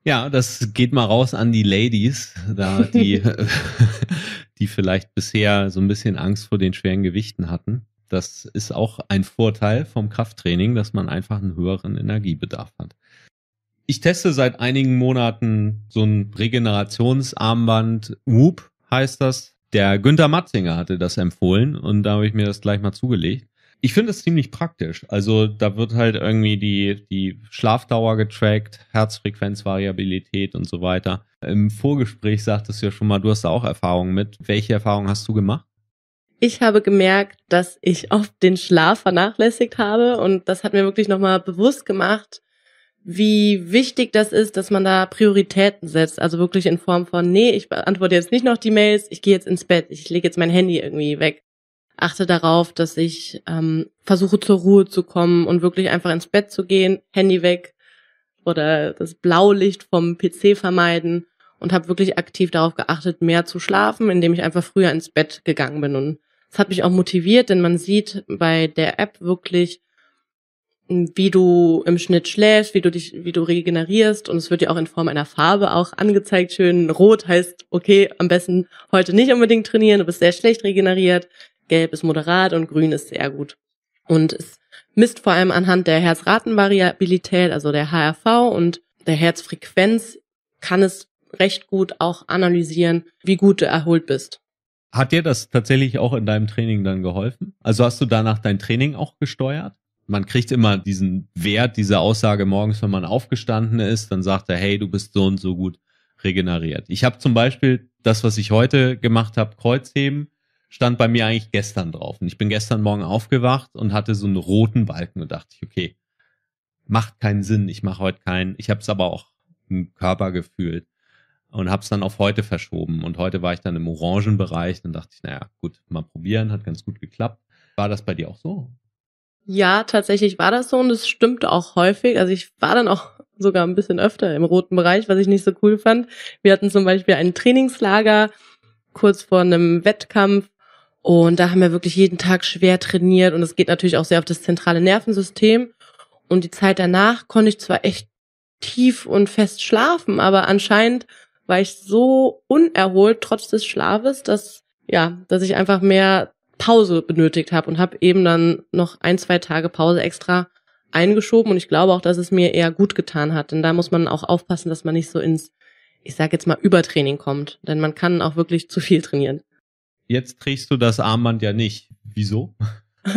Ja, das geht mal raus an die Ladies, da die, <laughs> <laughs> die vielleicht bisher so ein bisschen Angst vor den schweren Gewichten hatten. Das ist auch ein Vorteil vom Krafttraining, dass man einfach einen höheren Energiebedarf hat. Ich teste seit einigen Monaten so ein Regenerationsarmband. Whoop heißt das. Der Günther Matzinger hatte das empfohlen und da habe ich mir das gleich mal zugelegt. Ich finde es ziemlich praktisch. Also da wird halt irgendwie die, die Schlafdauer getrackt, Herzfrequenzvariabilität und so weiter. Im Vorgespräch sagtest du ja schon mal, du hast da auch Erfahrungen mit. Welche Erfahrungen hast du gemacht? ich habe gemerkt, dass ich oft den Schlaf vernachlässigt habe und das hat mir wirklich nochmal bewusst gemacht, wie wichtig das ist, dass man da Prioritäten setzt. Also wirklich in Form von, nee, ich beantworte jetzt nicht noch die Mails, ich gehe jetzt ins Bett, ich lege jetzt mein Handy irgendwie weg. Achte darauf, dass ich ähm, versuche zur Ruhe zu kommen und wirklich einfach ins Bett zu gehen, Handy weg oder das Blaulicht vom PC vermeiden und habe wirklich aktiv darauf geachtet, mehr zu schlafen, indem ich einfach früher ins Bett gegangen bin und das hat mich auch motiviert, denn man sieht bei der App wirklich, hm, wie du im Schnitt schläfst, wie du dich, wie du regenerierst und es wird dir auch in Form einer Farbe auch angezeigt. Schön rot heißt, okay, am besten heute nicht unbedingt trainieren, du bist sehr schlecht regeneriert. Gelb ist moderat und grün ist sehr gut. Und es misst vor allem anhand der Herzratenvariabilität, also der HRV und der Herzfrequenz kann es recht gut auch analysieren, wie gut du erholt bist. Hat dir das tatsächlich auch in deinem Training dann geholfen? Also hast du danach dein Training auch gesteuert? Man kriegt immer diesen Wert, diese Aussage morgens, wenn man aufgestanden ist, dann sagt er, hey, du bist so und so gut regeneriert. Ich habe zum Beispiel das, was ich heute gemacht habe, Kreuzheben, stand bei mir eigentlich gestern drauf. Und ich bin gestern Morgen aufgewacht und hatte so einen roten Balken und dachte okay, macht keinen Sinn, ich mache heute keinen, ich habe es aber auch im Körper gefühlt und habe es dann auf heute verschoben. Und heute war ich dann im Orangenbereich. Dann dachte ich, naja, gut, mal probieren, hat ganz gut geklappt. War das bei dir auch so? Ja, tatsächlich war das so und es stimmt auch häufig. Also ich war dann auch sogar ein bisschen öfter im roten Bereich, was ich nicht so cool fand. Wir hatten zum Beispiel ein Trainingslager kurz vor einem Wettkampf und da haben wir wirklich jeden Tag schwer trainiert und es geht natürlich auch sehr auf das zentrale Nervensystem. Und die Zeit danach konnte ich zwar echt tief und fest schlafen, aber anscheinend war ich so unerholt trotz des Schlafes, dass ja, dass ich einfach mehr Pause benötigt habe und habe eben dann noch ein, zwei Tage Pause extra eingeschoben und ich glaube auch, dass es mir eher gut getan hat, denn da muss man auch aufpassen, dass man nicht so ins, ich sag jetzt mal, Übertraining kommt, denn man kann auch wirklich zu viel trainieren. Jetzt trägst du das Armband ja nicht. Wieso?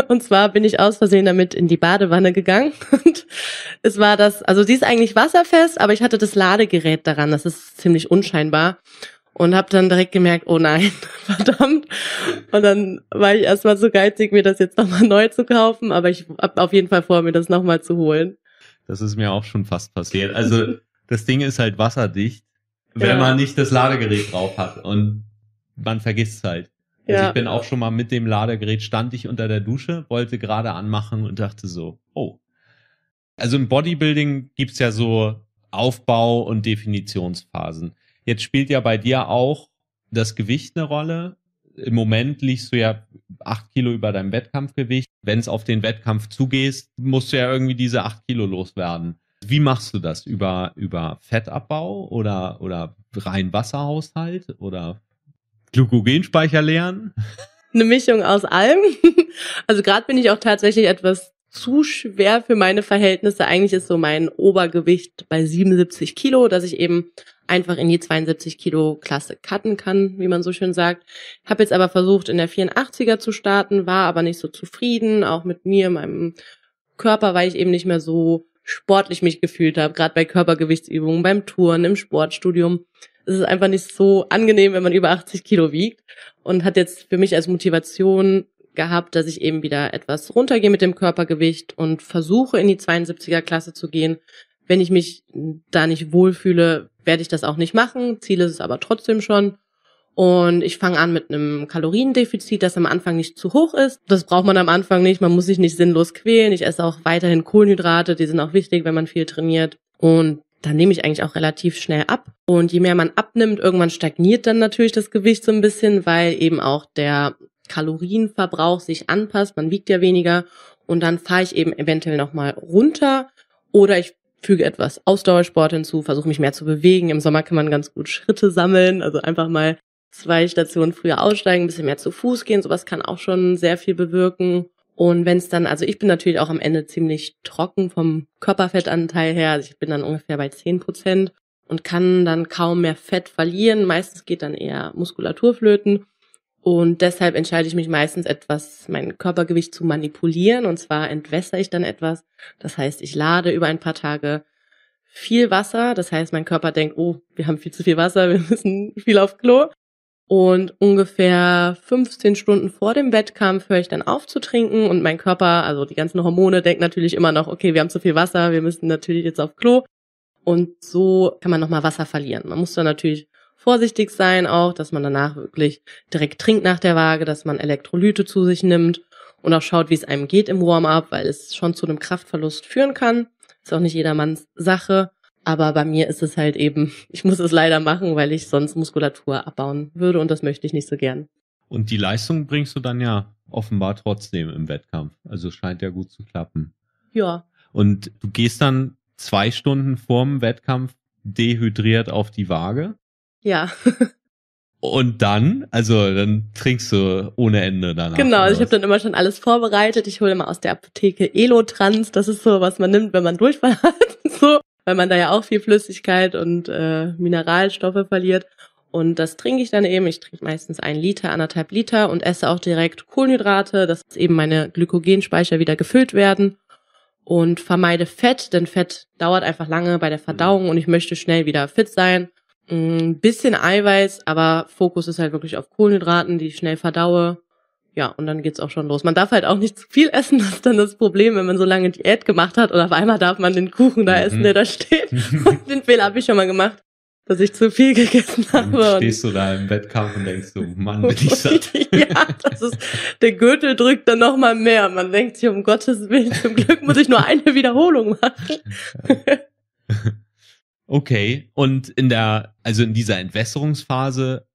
Und zwar bin ich aus Versehen damit in die Badewanne gegangen. <laughs> Und es war das, also sie ist eigentlich wasserfest, aber ich hatte das Ladegerät daran. Das ist ziemlich unscheinbar. Und habe dann direkt gemerkt, oh nein, <laughs> verdammt. Und dann war ich erstmal so geizig, mir das jetzt nochmal neu zu kaufen. Aber ich habe auf jeden Fall vor, mir das nochmal zu holen. Das ist mir auch schon fast passiert. Also das Ding ist halt wasserdicht, wenn ja. man nicht das Ladegerät drauf hat. Und man vergisst halt. Also ich bin auch schon mal mit dem Ladegerät, stand ich unter der Dusche, wollte gerade anmachen und dachte so, oh. Also im Bodybuilding gibt es ja so Aufbau- und Definitionsphasen. Jetzt spielt ja bei dir auch das Gewicht eine Rolle. Im Moment liegst du ja acht Kilo über deinem Wettkampfgewicht. Wenn es auf den Wettkampf zugehst, musst du ja irgendwie diese acht Kilo loswerden. Wie machst du das? Über, über Fettabbau oder, oder rein Wasserhaushalt oder Glykogenspeicher leeren? Eine Mischung aus allem. <laughs> Also gerade bin ich auch tatsächlich etwas zu schwer für meine Verhältnisse. Eigentlich ist so mein Obergewicht bei 77 Kilo, dass ich eben einfach in die 72 Kilo Klasse cutten kann, wie man so schön sagt. Habe jetzt aber versucht, in der 84er zu starten, war aber nicht so zufrieden, auch mit mir, meinem Körper, weil ich eben nicht mehr so sportlich mich gefühlt habe, gerade bei Körpergewichtsübungen, beim Touren, im Sportstudium es ist einfach nicht so angenehm, wenn man über 80 Kilo wiegt und hat jetzt für mich als Motivation gehabt, dass ich eben wieder etwas runtergehe mit dem Körpergewicht und versuche in die 72er Klasse zu gehen. Wenn ich mich da nicht wohlfühle, werde ich das auch nicht machen. Ziel ist es aber trotzdem schon. Und ich fange an mit einem Kaloriendefizit, das am Anfang nicht zu hoch ist. Das braucht man am Anfang nicht. Man muss sich nicht sinnlos quälen. Ich esse auch weiterhin Kohlenhydrate. Die sind auch wichtig, wenn man viel trainiert. Und dann nehme ich eigentlich auch relativ schnell ab. Und je mehr man abnimmt, irgendwann stagniert dann natürlich das Gewicht so ein bisschen, weil eben auch der Kalorienverbrauch sich anpasst, man wiegt ja weniger und dann fahre ich eben eventuell nochmal runter oder ich füge etwas Ausdauersport hinzu, versuche mich mehr zu bewegen. Im Sommer kann man ganz gut Schritte sammeln, also einfach mal zwei Stationen früher aussteigen, ein bisschen mehr zu Fuß gehen, sowas kann auch schon sehr viel bewirken. Und wenn es dann, also ich bin natürlich auch am Ende ziemlich trocken vom Körperfettanteil her, also ich bin dann ungefähr bei zehn Prozent und kann dann kaum mehr Fett verlieren. Meistens geht dann eher Muskulatur flöten. Und deshalb entscheide ich mich meistens etwas, mein Körpergewicht zu manipulieren. Und zwar entwässer ich dann etwas. Das heißt, ich lade über ein paar Tage viel Wasser. Das heißt, mein Körper denkt, oh, wir haben viel zu viel Wasser, wir <laughs> müssen viel auf Klo. Und ungefähr 15 Stunden vor dem Wettkampf höre ich dann auf zu trinken und mein Körper, also die ganzen Hormone, denkt natürlich immer noch, okay, wir haben zu viel Wasser, wir müssen natürlich jetzt auf Klo. Und so kann man nochmal Wasser verlieren. Man muss dann natürlich vorsichtig sein auch, dass man danach wirklich direkt trinkt nach der Waage, dass man Elektrolyte zu sich nimmt und auch schaut, wie es einem geht im Warm-up, weil es schon zu einem Kraftverlust führen kann. Ist auch nicht jedermanns Sache. Aber bei mir ist es halt eben, <laughs> ich muss es leider machen, weil ich sonst Muskulatur abbauen würde und das möchte ich nicht so gern. Und die Leistung bringst du dann ja offenbar trotzdem im Wettkampf. Also scheint ja gut zu klappen. Ja. Und du gehst dann zwei Stunden vorm Wettkampf dehydriert auf die Waage. Ja. <laughs> Und dann, also dann trinkst du ohne Ende danach. Genau, also ich habe dann immer schon alles vorbereitet. Ich hole immer aus der Apotheke Elotrans. Das ist so, was man nimmt, wenn man Durchfall <laughs> hat. so weil man da ja auch viel Flüssigkeit und äh, Mineralstoffe verliert. Und das trinke ich dann eben. Ich trinke meistens ein Liter, anderthalb Liter und esse auch direkt Kohlenhydrate, dass eben meine Glykogenspeicher wieder gefüllt werden. Und vermeide Fett, denn Fett dauert einfach lange bei der Verdauung und ich möchte schnell wieder fit sein. Ein mm, bisschen Eiweiß, aber Fokus ist halt wirklich auf Kohlenhydraten, die ich schnell verdaue ja, und dann geht's auch schon los. Man darf halt auch nicht zu viel essen, das ist dann das Problem, wenn man so lange Diät gemacht hat und auf einmal darf man den Kuchen da mhm. essen, der da steht. <laughs> und den Fehler habe ich schon mal gemacht, dass ich zu viel gegessen habe. Und stehst du da im Wettkampf und denkst so, Mann, bin ich <laughs> satt. ja, das ist, der Gürtel drückt dann nochmal mehr. Man denkt sich, um Gottes Willen, zum Glück muss ich nur eine Wiederholung machen. <laughs> okay, und in der, also in dieser Entwässerungsphase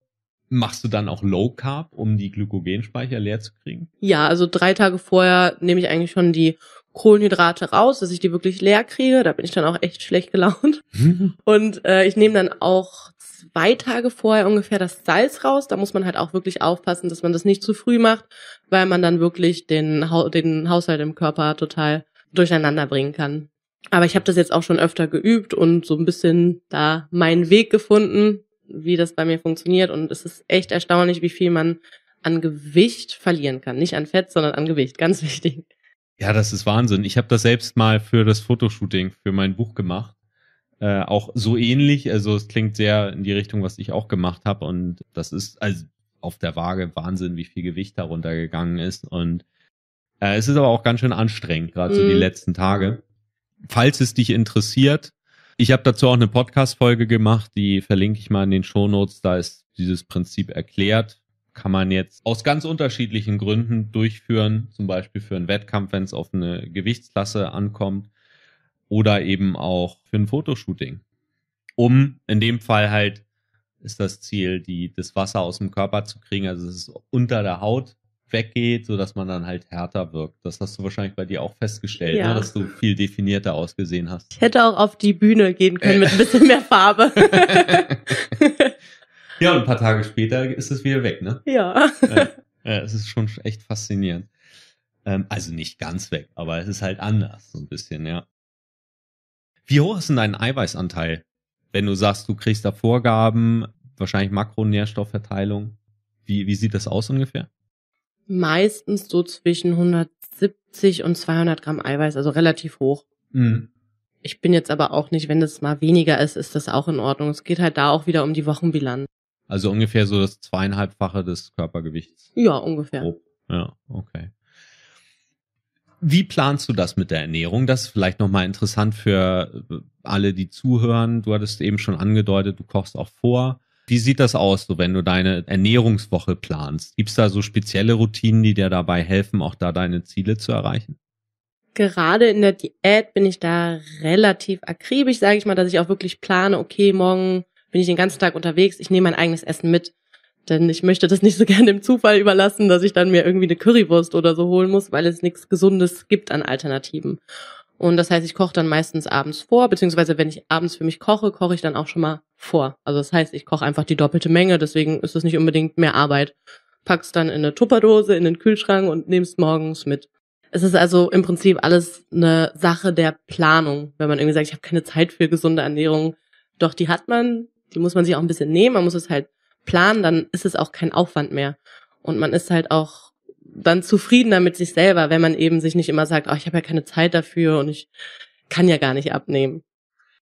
Machst du dann auch Low Carb, um die Glykogenspeicher leer zu kriegen? Ja, also drei Tage vorher nehme ich eigentlich schon die Kohlenhydrate raus, dass ich die wirklich leer kriege. Da bin ich dann auch echt schlecht gelaunt. <laughs> Und äh, ich nehme dann auch zwei Tage vorher ungefähr das Salz raus. Da muss man halt auch wirklich aufpassen, dass man das nicht zu früh macht, weil man dann wirklich den, ha den Haushalt im Körper total durcheinander bringen kann. Aber ich habe das jetzt auch schon öfter geübt und so ein bisschen da meinen Weg gefunden wie das bei mir funktioniert. Und es ist echt erstaunlich, wie viel man an Gewicht verlieren kann. Nicht an Fett, sondern an Gewicht. Ganz <laughs> wichtig. Ja, das ist Wahnsinn. Ich habe das selbst mal für das Fotoshooting für mein Buch gemacht. Äh, auch so ähnlich. Also es klingt sehr in die Richtung, was ich auch gemacht habe. Und das ist also auf der Waage Wahnsinn, wie viel Gewicht darunter gegangen ist. Und äh, es ist aber auch ganz schön anstrengend, gerade mhm. so die mhm. letzten Tage. Falls es dich interessiert, ich habe dazu auch eine Podcast-Folge gemacht, die verlinke ich mal in den Shownotes. Da ist dieses Prinzip erklärt. Kann man jetzt aus ganz unterschiedlichen Gründen durchführen, zum Beispiel für einen Wettkampf, wenn es auf eine Gewichtsklasse ankommt, oder eben auch für ein Fotoshooting. Um in dem Fall halt ist das Ziel, die, das Wasser aus dem Körper zu kriegen. Also es ist unter der Haut weggeht, so dass man dann halt härter wirkt. Das hast du wahrscheinlich bei dir auch festgestellt, ne? ja. ne, dass du viel definierter ausgesehen hast. Ich hätte auch auf die Bühne gehen können mit ein bisschen mehr Farbe. <laughs> ja, und ein paar Tage später ist es wieder weg, ne? Ja. ja. Es ist schon echt faszinierend. Ähm, also nicht ganz weg, aber es ist halt anders, so ein bisschen, ja. Wie hoch ist denn dein Eiweißanteil? Wenn du sagst, du kriegst da Vorgaben, wahrscheinlich Makronährstoffverteilung. Wie, wie sieht das aus ungefähr? meistens so zwischen 170 und 200 Gramm Eiweiß, also relativ hoch. Mhm. Ich bin jetzt aber auch nicht, wenn das mal weniger ist, ist das auch in Ordnung. Es geht halt da auch wieder um die Wochenbilanz. Also ungefähr so das zweieinhalbfache des Körpergewichts. Ja, ungefähr. Grob. Ja, okay. Wie planst du das mit der Ernährung? Das ist vielleicht nochmal interessant für äh, alle, die zuhören. Du hattest eben schon angedeutet, du kochst auch vor. Wie sieht das aus, so wenn du deine Ernährungswoche planst? Gibt es da so spezielle Routinen, die dir dabei helfen, auch da deine Ziele zu erreichen? Gerade in der Diät bin ich da relativ akribisch, sage ich mal, dass ich auch wirklich plane, okay, morgen bin ich den ganzen Tag unterwegs, ich nehme mein eigenes Essen mit. Denn ich möchte das nicht so <laughs> gerne dem Zufall überlassen, dass ich dann mir irgendwie eine Currywurst oder so holen muss, weil es nichts Gesundes gibt an Alternativen. Und das heißt, ich koche dann meistens abends vor, beziehungsweise wenn ich abends für mich koche, koche ich dann auch schon mal vor. Also das heißt, ich koche einfach die doppelte Menge, deswegen ist es nicht unbedingt mehr Arbeit. Pack's dann in eine Tupperdose, in den Kühlschrank und nehm's morgens mit. Es ist also im Prinzip alles eine Sache der Planung, wenn man irgendwie sagt, ich habe keine Zeit für gesunde Ernährung. Doch die hat man, die muss man sich auch ein bisschen nehmen, man muss es halt planen, dann ist es auch kein Aufwand mehr. Und man ist halt auch dann zufriedener mit sich selber, wenn man eben sich nicht immer sagt, oh, ich habe ja keine Zeit dafür und ich kann ja gar nicht abnehmen.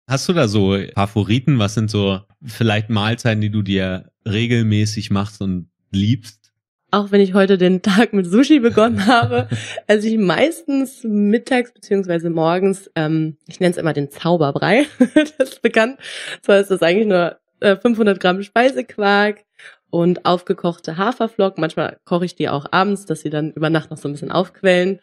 Hast du da so Favoriten? Was sind so vielleicht Mahlzeiten, die du dir regelmäßig machst und liebst? Auch wenn ich heute den Tag mit Sushi begonnen <laughs> habe, also ich meistens mittags beziehungsweise morgens, ähm, ich nenne es immer den Zauberbrei, <laughs> das ist bekannt. So ist das eigentlich nur 500 äh, Gramm Speisequark und aufgekochte Haferflocken. Manchmal koche ich die auch abends, dass sie dann über Nacht noch so ein bisschen aufquellen.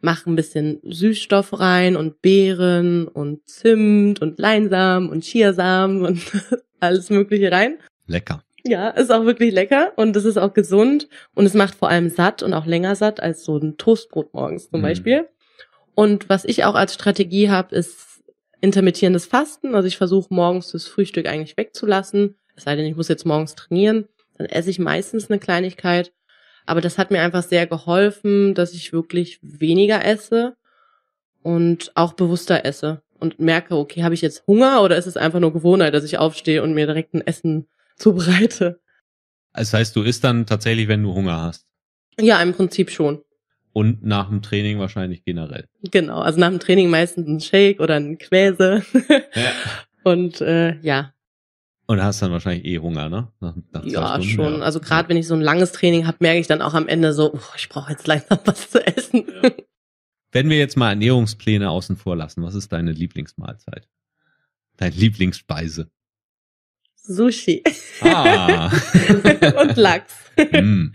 Mache ein bisschen Süßstoff rein und Beeren und Zimt und Leinsamen und Chiasamen und <laughs> alles Mögliche rein. Lecker. Ja, ist auch wirklich lecker und es ist auch gesund und es macht vor allem satt und auch länger satt als so ein Toastbrot morgens zum mhm. Beispiel. Und was ich auch als Strategie habe, ist intermittierendes Fasten. Also ich versuche morgens das Frühstück eigentlich wegzulassen. Es sei denn, ich muss jetzt morgens trainieren dann esse ich meistens eine Kleinigkeit. Aber das hat mir einfach sehr geholfen, dass ich wirklich weniger esse und auch bewusster esse und merke, okay, habe ich jetzt Hunger oder ist es einfach nur Gewohnheit, dass ich aufstehe und mir direkt ein Essen <laughs> zubereite? Das heißt, du isst dann tatsächlich, wenn du Hunger hast? Ja, im Prinzip schon. Und nach dem Training wahrscheinlich generell. Genau, also nach dem Training meistens ein Shake oder ein Quäse. Ja. <laughs> Und äh, ja, und hast dann wahrscheinlich eh Hunger, ne? Nach, nach ja, Stunden, schon. Ja. Also gerade wenn ich so ein langes Training habe, merke ich dann auch am Ende so, oh, ich brauche jetzt langsam was zu essen. Wenn wir jetzt mal Ernährungspläne außen vor lassen, was ist deine Lieblingsmahlzeit? Deine Lieblingsspeise? Sushi. Ah. <laughs> Und Lachs. Mm.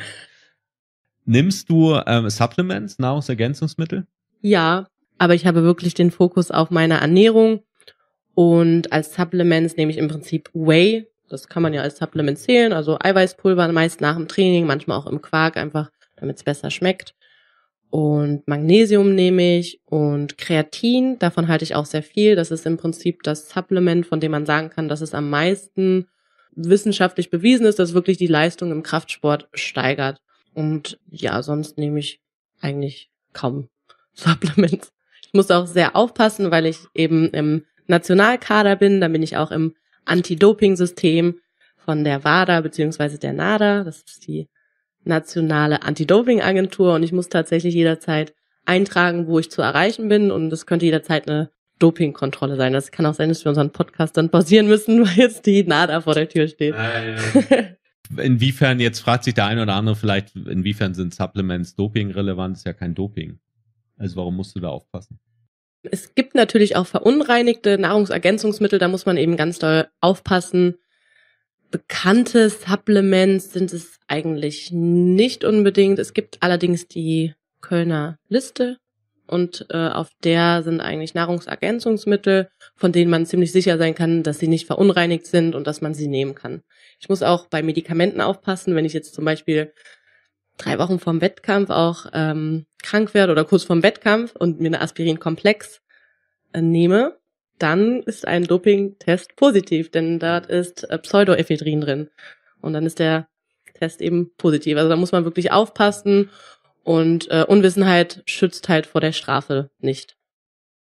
Nimmst du ähm, Supplements, Nahrungsergänzungsmittel? Ja, aber ich habe wirklich den Fokus auf meine Ernährung und als Supplements nehme ich im Prinzip Whey. Das kann man ja als Supplement zählen. Also Eiweißpulver meist nach dem Training, manchmal auch im Quark einfach, damit es besser schmeckt. Und Magnesium nehme ich und Kreatin, davon halte ich auch sehr viel. Das ist im Prinzip das Supplement, von dem man sagen kann, dass es am meisten wissenschaftlich bewiesen ist, dass wirklich die Leistung im Kraftsport steigert. Und ja, sonst nehme ich eigentlich kaum <laughs> Supplements. Ich muss auch sehr aufpassen, weil ich eben im Nationalkader bin. Dann bin ich auch im Anti-Doping-System von der WADA beziehungsweise der NADA. Das ist die nationale Anti-Doping-Agentur und ich muss tatsächlich jederzeit eintragen, wo ich zu erreichen bin und es könnte jederzeit eine Dopingkontrolle sein. Das kann auch sein, dass wir unseren Podcast dann pausieren müssen, <laughs> weil jetzt die NADA vor der Tür steht. Ah, <laughs> inwiefern, jetzt fragt sich der eine oder andere vielleicht, inwiefern sind Supplements Doping relevant? Ist ja kein Doping. Also warum musst du da aufpassen? Es gibt natürlich auch verunreinigte Nahrungsergänzungsmittel, da muss man eben ganz doll aufpassen. Bekannte Supplements sind es eigentlich nicht unbedingt. Es gibt allerdings die Kölner Liste und äh, auf der sind eigentlich Nahrungsergänzungsmittel, von denen man ziemlich sicher sein kann, dass sie nicht verunreinigt sind und dass man sie nehmen kann. Ich muss auch bei Medikamenten aufpassen, wenn ich jetzt zum Beispiel drei Wochen vorm Wettkampf auch ähm, krank werde oder kurz vorm Wettkampf und mir eine Aspirin-Komplex äh, nehme, dann ist ein Doping-Test positiv, denn da ist äh, Pseudoephedrin drin. Und dann ist der Test eben positiv. Also da muss man wirklich aufpassen und äh, Unwissenheit schützt halt vor der Strafe nicht.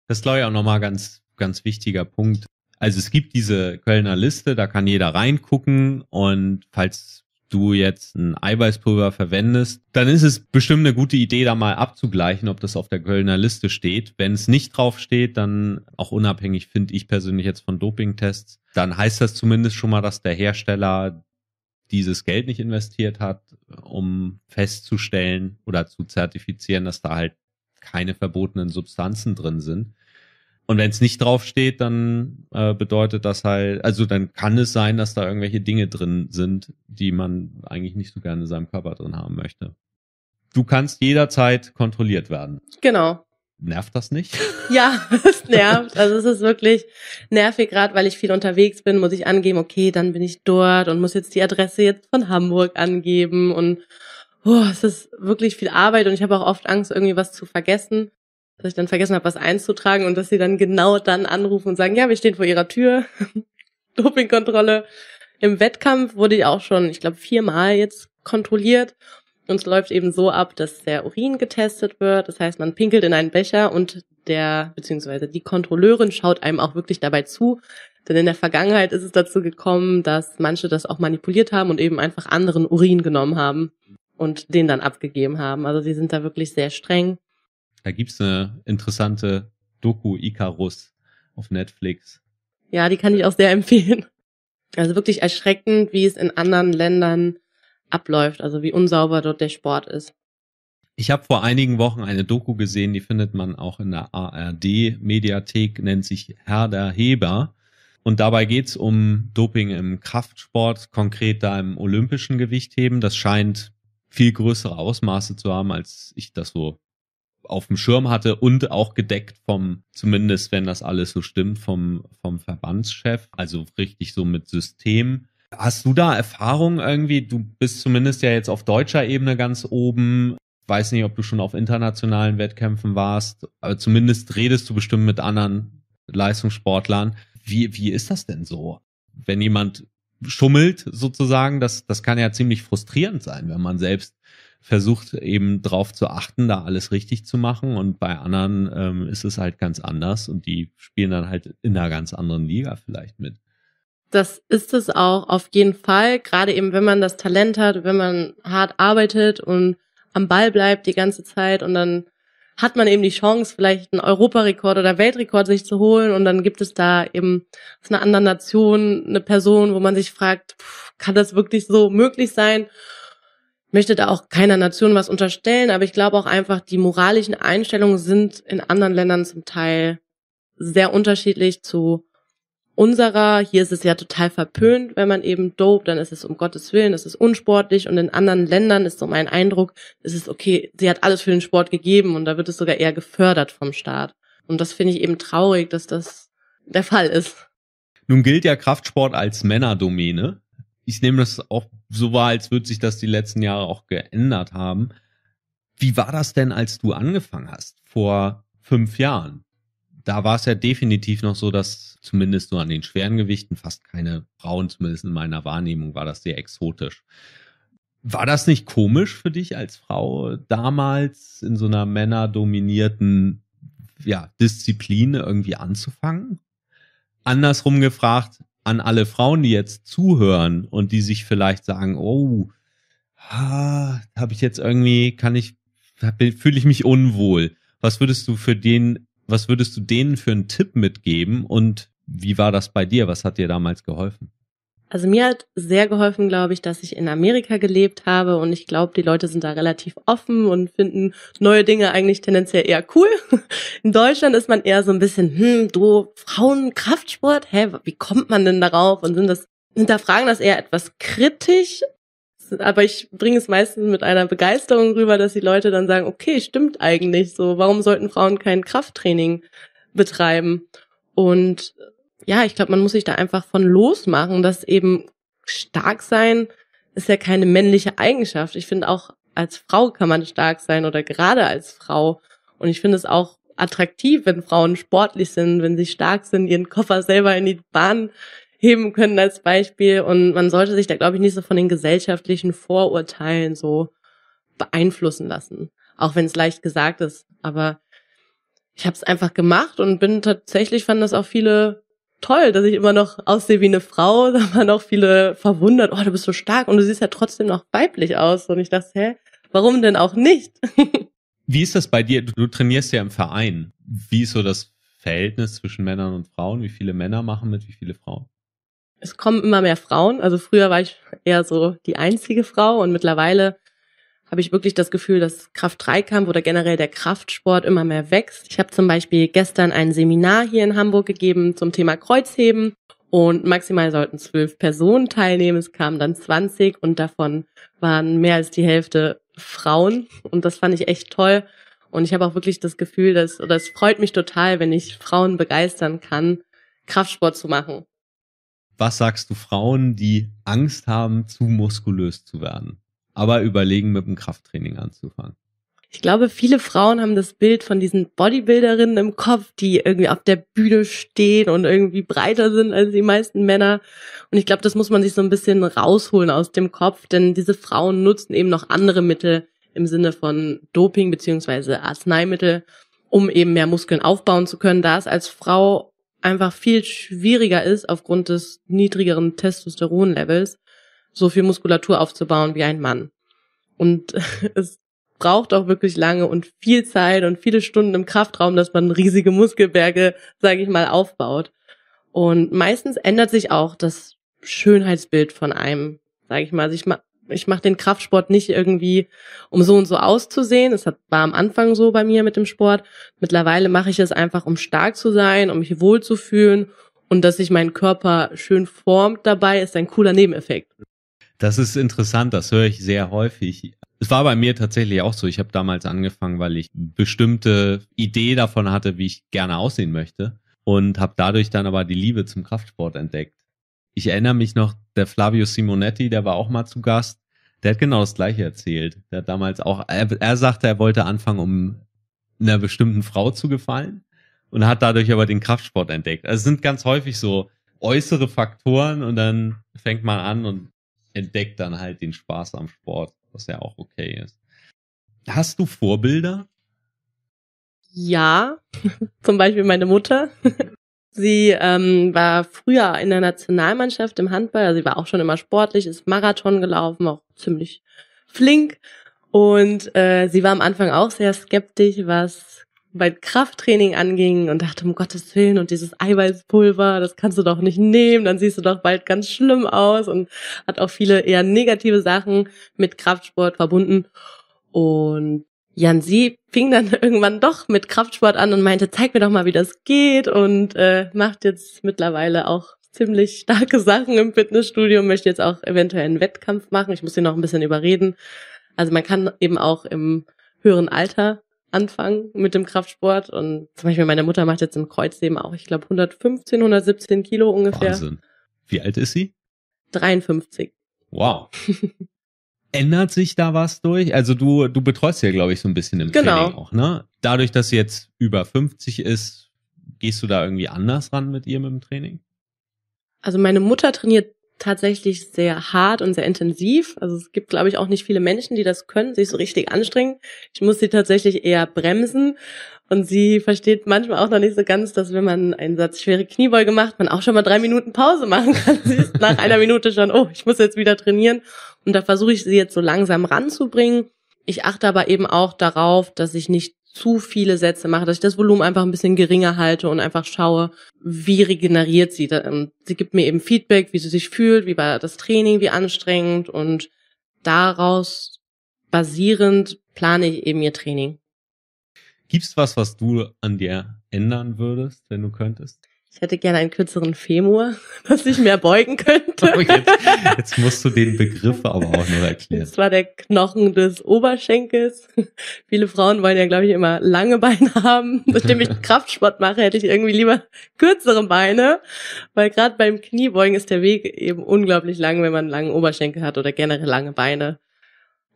Das ist, glaube ich, auch nochmal ganz, ganz wichtiger Punkt. Also es gibt diese Kölner Liste, da kann jeder reingucken und falls du jetzt ein Eiweißpulver verwendest, dann ist es bestimmt eine gute Idee, da mal abzugleichen, ob das auf der Kölner Liste steht. Wenn es nicht drauf steht, dann auch unabhängig finde ich persönlich jetzt von Dopingtests, dann heißt das zumindest schon mal, dass der Hersteller dieses Geld nicht investiert hat, um festzustellen oder zu zertifizieren, dass da halt keine verbotenen Substanzen drin sind. Und wenn es nicht draufsteht, dann äh, bedeutet das halt, also dann kann es sein, dass da irgendwelche Dinge drin sind, die man eigentlich nicht so gerne in seinem Körper drin haben möchte. Du kannst jederzeit kontrolliert werden. Genau. Nervt das nicht? <laughs> Ja, es nervt. Also es ist wirklich nervig, gerade weil ich viel unterwegs bin, muss ich angeben, okay, dann bin ich dort und muss jetzt die Adresse jetzt von Hamburg angeben und oh, es ist wirklich viel Arbeit und ich habe auch oft Angst, irgendwie was zu vergessen dass ich dann vergessen habe, was einzutragen und dass sie dann genau dann anrufen und sagen, ja, wir stehen vor ihrer Tür, <laughs> Dopingkontrolle. Im Wettkampf wurde ich auch schon, ich glaube, viermal jetzt kontrolliert. Und es läuft eben so ab, dass der Urin getestet wird. Das heißt, man pinkelt in einen Becher und der, beziehungsweise die Kontrolleurin schaut einem auch wirklich dabei zu. Denn in der Vergangenheit ist es dazu gekommen, dass manche das auch manipuliert haben und eben einfach anderen Urin genommen haben und den dann abgegeben haben. Also sie sind da wirklich sehr streng. Da gibt's eine interessante Doku Icarus auf Netflix. Ja, die kann ich auch sehr <laughs> empfehlen. Also wirklich erschreckend, wie es in anderen Ländern abläuft, also wie unsauber dort der Sport ist. Ich habe vor einigen Wochen eine Doku gesehen, die findet man auch in der ARD-Mediathek, nennt sich Herr der Heber. Und dabei geht's um Doping im Kraftsport, konkret da im olympischen Gewichtheben. Das scheint viel größere Ausmaße zu haben, als ich das so auf dem Schirm hatte und auch gedeckt vom, zumindest wenn das alles so stimmt, vom, vom Verbandschef. Also richtig so mit System. Hast du da Erfahrung irgendwie? Du bist zumindest ja jetzt auf deutscher Ebene ganz oben. Weiß nicht, ob du schon auf internationalen Wettkämpfen warst, aber zumindest redest du bestimmt mit anderen Leistungssportlern. Wie, wie ist das denn so? Wenn jemand schummelt sozusagen, das, das kann ja ziemlich frustrierend sein, wenn man selbst versucht eben drauf zu achten, da alles richtig zu machen. Und bei anderen ähm, ist es halt ganz anders und die spielen dann halt in einer ganz anderen Liga vielleicht mit. Das ist es auch auf jeden Fall. Gerade eben, wenn man das Talent hat, wenn man hart arbeitet und am Ball bleibt die ganze Zeit und dann hat man eben die Chance, vielleicht einen Europarekord oder Weltrekord sich zu holen und dann gibt es da eben aus einer anderen Nation eine Person, wo man sich fragt, pff, kann das wirklich so möglich sein? möchte da auch keiner Nation was unterstellen, aber ich glaube auch einfach, die moralischen Einstellungen sind in anderen Ländern zum Teil sehr unterschiedlich zu unserer. Hier ist es ja total verpönt, wenn man eben dope, dann ist es um Gottes Willen, es ist unsportlich und in anderen Ländern ist so mein Eindruck, es ist okay, sie hat alles für den Sport gegeben und da wird es sogar eher gefördert vom Staat. Und das finde ich eben traurig, dass das der Fall ist. Nun gilt ja Kraftsport als Männerdomäne ich nehme das auch so wahr, als würde sich das die letzten Jahre auch geändert haben. Wie war das denn, als du angefangen hast, vor fünf Jahren? Da war es ja definitiv noch so, dass zumindest nur an den schweren Gewichten fast keine Frauen, zumindest in meiner Wahrnehmung, war das sehr exotisch. War das nicht komisch für dich als Frau, damals in so einer männerdominierten ja, Disziplin irgendwie anzufangen? Andersrum gefragt, an alle Frauen, die jetzt zuhören und die sich vielleicht sagen, oh, ah, habe ich jetzt irgendwie, kann ich, fühle ich mich unwohl. Was würdest du für den, was würdest du denen für einen Tipp mitgeben und wie war das bei dir? Was hat dir damals geholfen? Also mir hat sehr geholfen, glaube ich, dass ich in Amerika gelebt habe und ich glaube, die Leute sind da relativ offen und finden neue Dinge eigentlich tendenziell eher cool. <laughs> In Deutschland ist man eher so ein bisschen, hm, du Frauen Kraftsport, hä, wie kommt man denn darauf und sind das hinterfragen das eher etwas kritisch, aber ich bringe es meistens mit einer Begeisterung rüber, dass die Leute dann sagen, okay, stimmt eigentlich so, warum sollten Frauen kein Krafttraining betreiben? Und ja, ich glaube, man muss sich da einfach von losmachen, dass eben stark sein ist ja keine männliche Eigenschaft. Ich finde auch als Frau kann man stark sein oder gerade als Frau. Und ich finde es auch attraktiv, wenn Frauen sportlich sind, wenn sie stark sind, ihren Koffer selber in die Bahn heben können als Beispiel. Und man sollte sich da, glaube ich, nicht so von den gesellschaftlichen Vorurteilen so beeinflussen lassen. Auch wenn es leicht gesagt ist. Aber ich habe es einfach gemacht und bin tatsächlich, fand das auch viele toll, dass ich immer noch aussehe wie eine Frau. <laughs> Da waren auch viele verwundert, oh, du bist so stark und du siehst ja trotzdem noch weiblich aus. Und ich dachte, hä, warum denn auch nicht? <laughs> wie ist das bei dir? Du, du trainierst ja im Verein. Wie ist so das Verhältnis zwischen Männern und Frauen? Wie viele Männer machen mit, wie viele Frauen? Es kommen immer mehr Frauen. Also früher war ich eher so die einzige Frau und mittlerweile habe ich wirklich das Gefühl, dass kraft 3 oder generell der Kraftsport immer mehr wächst. Ich habe zum Beispiel gestern ein Seminar hier in Hamburg gegeben zum Thema Kreuzheben und maximal sollten zwölf Personen teilnehmen. Es kamen dann 20 und davon waren mehr als die Hälfte Frauen und das fand ich echt toll. Und ich habe auch wirklich das Gefühl, dass, oder es freut mich total, wenn ich Frauen begeistern kann, Kraftsport zu machen. Was sagst du Frauen, die Angst haben, zu muskulös zu werden? aber überlegen, mit dem Krafttraining anzufangen. Ich glaube, viele Frauen haben das Bild von diesen Bodybuilderinnen im Kopf, die irgendwie auf der Bühne stehen und irgendwie breiter sind als die meisten Männer. Und ich glaube, das muss man sich so ein bisschen rausholen aus dem Kopf, denn diese Frauen nutzen eben noch andere Mittel im Sinne von Doping beziehungsweise Arzneimittel, um eben mehr Muskeln aufbauen zu können, da es als Frau einfach viel schwieriger ist aufgrund des niedrigeren Testosteronlevels so viel Muskulatur aufzubauen wie ein Mann. Und <laughs> es braucht auch wirklich lange und viel Zeit und viele Stunden im Kraftraum, dass man riesige Muskelberge, sage ich mal, aufbaut. Und meistens ändert sich auch das Schönheitsbild von einem, sage ich mal. Also ich, ma ich mache den Kraftsport nicht irgendwie, um so und so auszusehen. Das war am Anfang so bei mir mit dem Sport. Mittlerweile mache ich es einfach, um stark zu sein, um mich wohlzufühlen und dass sich mein Körper schön formt dabei, ist ein cooler Nebeneffekt. Das ist interessant, das höre ich sehr häufig. Es war bei mir tatsächlich auch so. Ich habe damals angefangen, weil ich bestimmte Idee davon hatte, wie ich gerne aussehen möchte und habe dadurch dann aber die Liebe zum Kraftsport entdeckt. Ich erinnere mich noch, der Flavio Simonetti, der war auch mal zu Gast, der hat genau das gleiche erzählt. Der hat damals auch, er, er sagte, er wollte anfangen, um einer bestimmten Frau zu gefallen und hat dadurch aber den Kraftsport entdeckt. Also es sind ganz häufig so äußere Faktoren und dann fängt man an und entdeckt dann halt den Spaß am Sport, was ja auch okay ist. Hast du Vorbilder? Ja, <laughs> zum Beispiel meine Mutter. <laughs> Sie ähm, war früher in der Nationalmannschaft im Handball, also sie war auch schon immer sportlich, ist Marathon gelaufen, auch ziemlich flink. Und äh, sie war am Anfang auch sehr skeptisch, was bei Krafttraining anging und dachte, um Gottes Willen, und dieses Eiweißpulver, das kannst du doch nicht nehmen, dann siehst du doch bald ganz schlimm aus und hat auch viele eher negative Sachen mit Kraftsport verbunden. Und Jan Sie fing dann <laughs> irgendwann doch mit Kraftsport an und meinte, zeig mir doch mal, wie das geht und äh, macht jetzt mittlerweile auch ziemlich starke Sachen im Fitnessstudio, möchte jetzt auch eventuell einen Wettkampf machen. Ich muss ihn noch ein bisschen überreden. Also man kann eben auch im höheren Alter anfangen mit dem Kraftsport. Und zum Beispiel meine Mutter macht jetzt im Kreuzheben auch, ich glaube, 115, 117 Kilo ungefähr. Wahnsinn. Wie alt ist sie? 53. Wow. <laughs> Ändert sich da was durch? Also du, du betreust ja, glaube ich, so ein bisschen im genau. Training auch, ne? Dadurch, dass sie jetzt über 50 ist, gehst du da irgendwie anders ran mit ihr mit dem Training? Also meine Mutter trainiert tatsächlich sehr hart und sehr intensiv. Also es gibt, glaube ich, auch nicht viele Menschen, die das können, sich so richtig anstrengen. Ich muss sie tatsächlich eher bremsen. Und sie versteht manchmal auch noch nicht so ganz, dass wenn man einen Satz schwere Kniebeuge macht, man auch schon mal drei Minuten Pause machen kann. <laughs> Sie ist nach einer Minute schon, oh, ich muss jetzt wieder trainieren. Und da versuche ich sie jetzt so langsam ranzubringen. Ich achte aber eben auch darauf, dass ich nicht zu viele Sätze mache, dass ich das Volumen einfach ein bisschen geringer halte und einfach schaue, wie regeneriert sie. Ähm, sie gibt mir eben Feedback, wie sie sich fühlt, wie war das Training, wie anstrengend und daraus basierend plane ich eben ihr Training. Gibt's was, was du an dir ändern würdest, wenn du könntest? Ich hätte gerne einen kürzeren Femur, <laughs> dass ich mehr beugen könnte. <laughs> Oh, jetzt, jetzt, musst du den Begriff aber auch noch erklären. Das war der Knochen des Oberschenkels. <laughs> Viele Frauen wollen ja, glaube ich, immer lange Beine haben. Seitdem ich Kraftsport mache, hätte ich irgendwie lieber kürzere Beine, weil gerade beim Kniebeugen ist der Weg eben unglaublich lang, wenn man einen langen Oberschenkel hat oder generell lange Beine.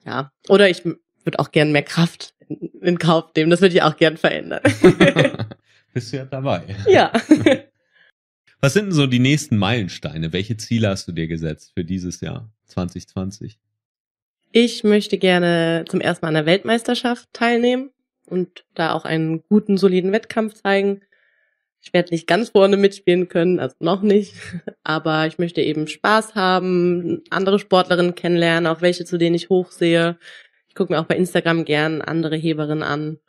Ja, oder ich würde auch gerne mehr Kraft in, Kauf nehmen. Das würde ich auch gerne verändern. bist du ja dabei. Ja. Was sind denn so die nächsten Meilensteine? Welche Ziele hast du dir gesetzt für dieses Jahr 2020? Ich möchte gerne zum ersten Mal an der Weltmeisterschaft teilnehmen und da auch einen guten, soliden Wettkampf zeigen. Ich werde nicht ganz vorne mitspielen können, also noch nicht. <laughs> Aber ich möchte eben Spaß haben, andere Sportlerinnen kennenlernen, auch welche, zu denen ich hochsehe. Ich gucke mir auch bei Instagram gern andere Heberinnen an.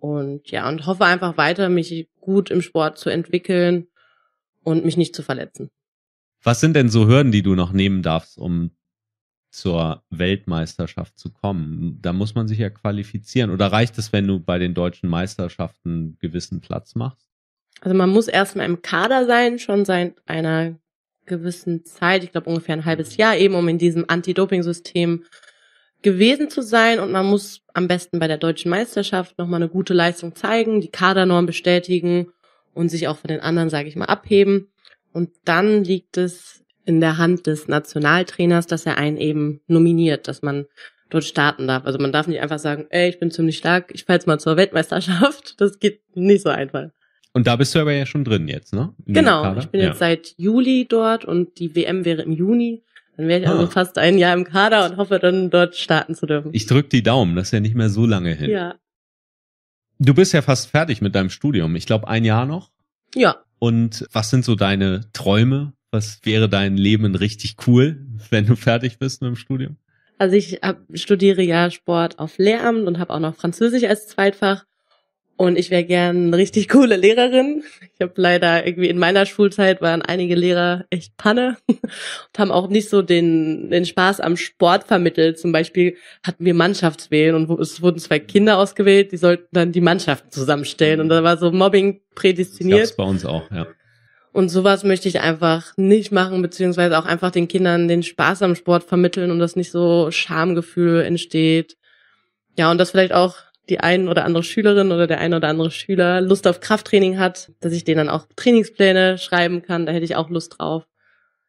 Und ja, und hoffe einfach weiter, mich gut im Sport zu entwickeln und mich nicht zu verletzen. Was sind denn so Hürden, die du noch nehmen darfst, um zur Weltmeisterschaft zu kommen? Da muss man sich ja qualifizieren. Oder reicht es, wenn du bei den deutschen Meisterschaften einen gewissen Platz machst? Also man muss erstmal im Kader sein, schon seit einer gewissen Zeit, ich glaube ungefähr ein halbes Jahr eben, um in diesem Anti-Doping-System gewesen zu sein. Und man muss am besten bei der deutschen Meisterschaft nochmal eine gute Leistung zeigen, die Kadernorm bestätigen und sich auch von den anderen, sage ich mal, abheben. Und dann liegt es in der Hand des Nationaltrainers, dass er einen eben nominiert, dass man dort starten darf. Also man darf nicht einfach sagen, ey, ich bin ziemlich stark, ich fahre jetzt mal zur Weltmeisterschaft. Das geht nicht so einfach. Und da bist du aber ja schon drin jetzt, ne? In genau, ich bin ja. jetzt seit Juli dort und die WM wäre im Juni. Dann wäre ich also ah. also fast ein Jahr im Kader und hoffe dann dort starten zu dürfen. Ich drück die Daumen, das ist ja nicht mehr so lange hin. Ja, Du bist ja fast fertig mit deinem Studium. Ich glaube, ein Jahr noch. Ja. Und was sind so deine Träume? Was wäre dein Leben richtig cool, wenn du fertig bist mit dem Studium? Also ich hab, studiere ja Sport auf Lehramt und habe auch noch Französisch als Zweitfach und ich wäre gern eine richtig coole Lehrerin. Ich habe leider irgendwie in meiner Schulzeit waren einige Lehrer echt Panne <laughs> und haben auch nicht so den, den Spaß am Sport vermittelt. Zum Beispiel hatten wir Mannschaftswählen und es wurden zwei Kinder ausgewählt, die sollten dann die Mannschaften zusammenstellen. Und da war so Mobbing prädestiniert. Das bei uns auch, ja. Und sowas möchte ich einfach nicht machen, beziehungsweise auch einfach den Kindern den Spaß am Sport vermitteln und dass nicht so Schamgefühl entsteht. Ja, und das vielleicht auch die ein oder andere Schülerin oder der ein oder andere Schüler Lust auf Krafttraining hat, dass ich denen dann auch Trainingspläne schreiben kann. Da hätte ich auch Lust drauf.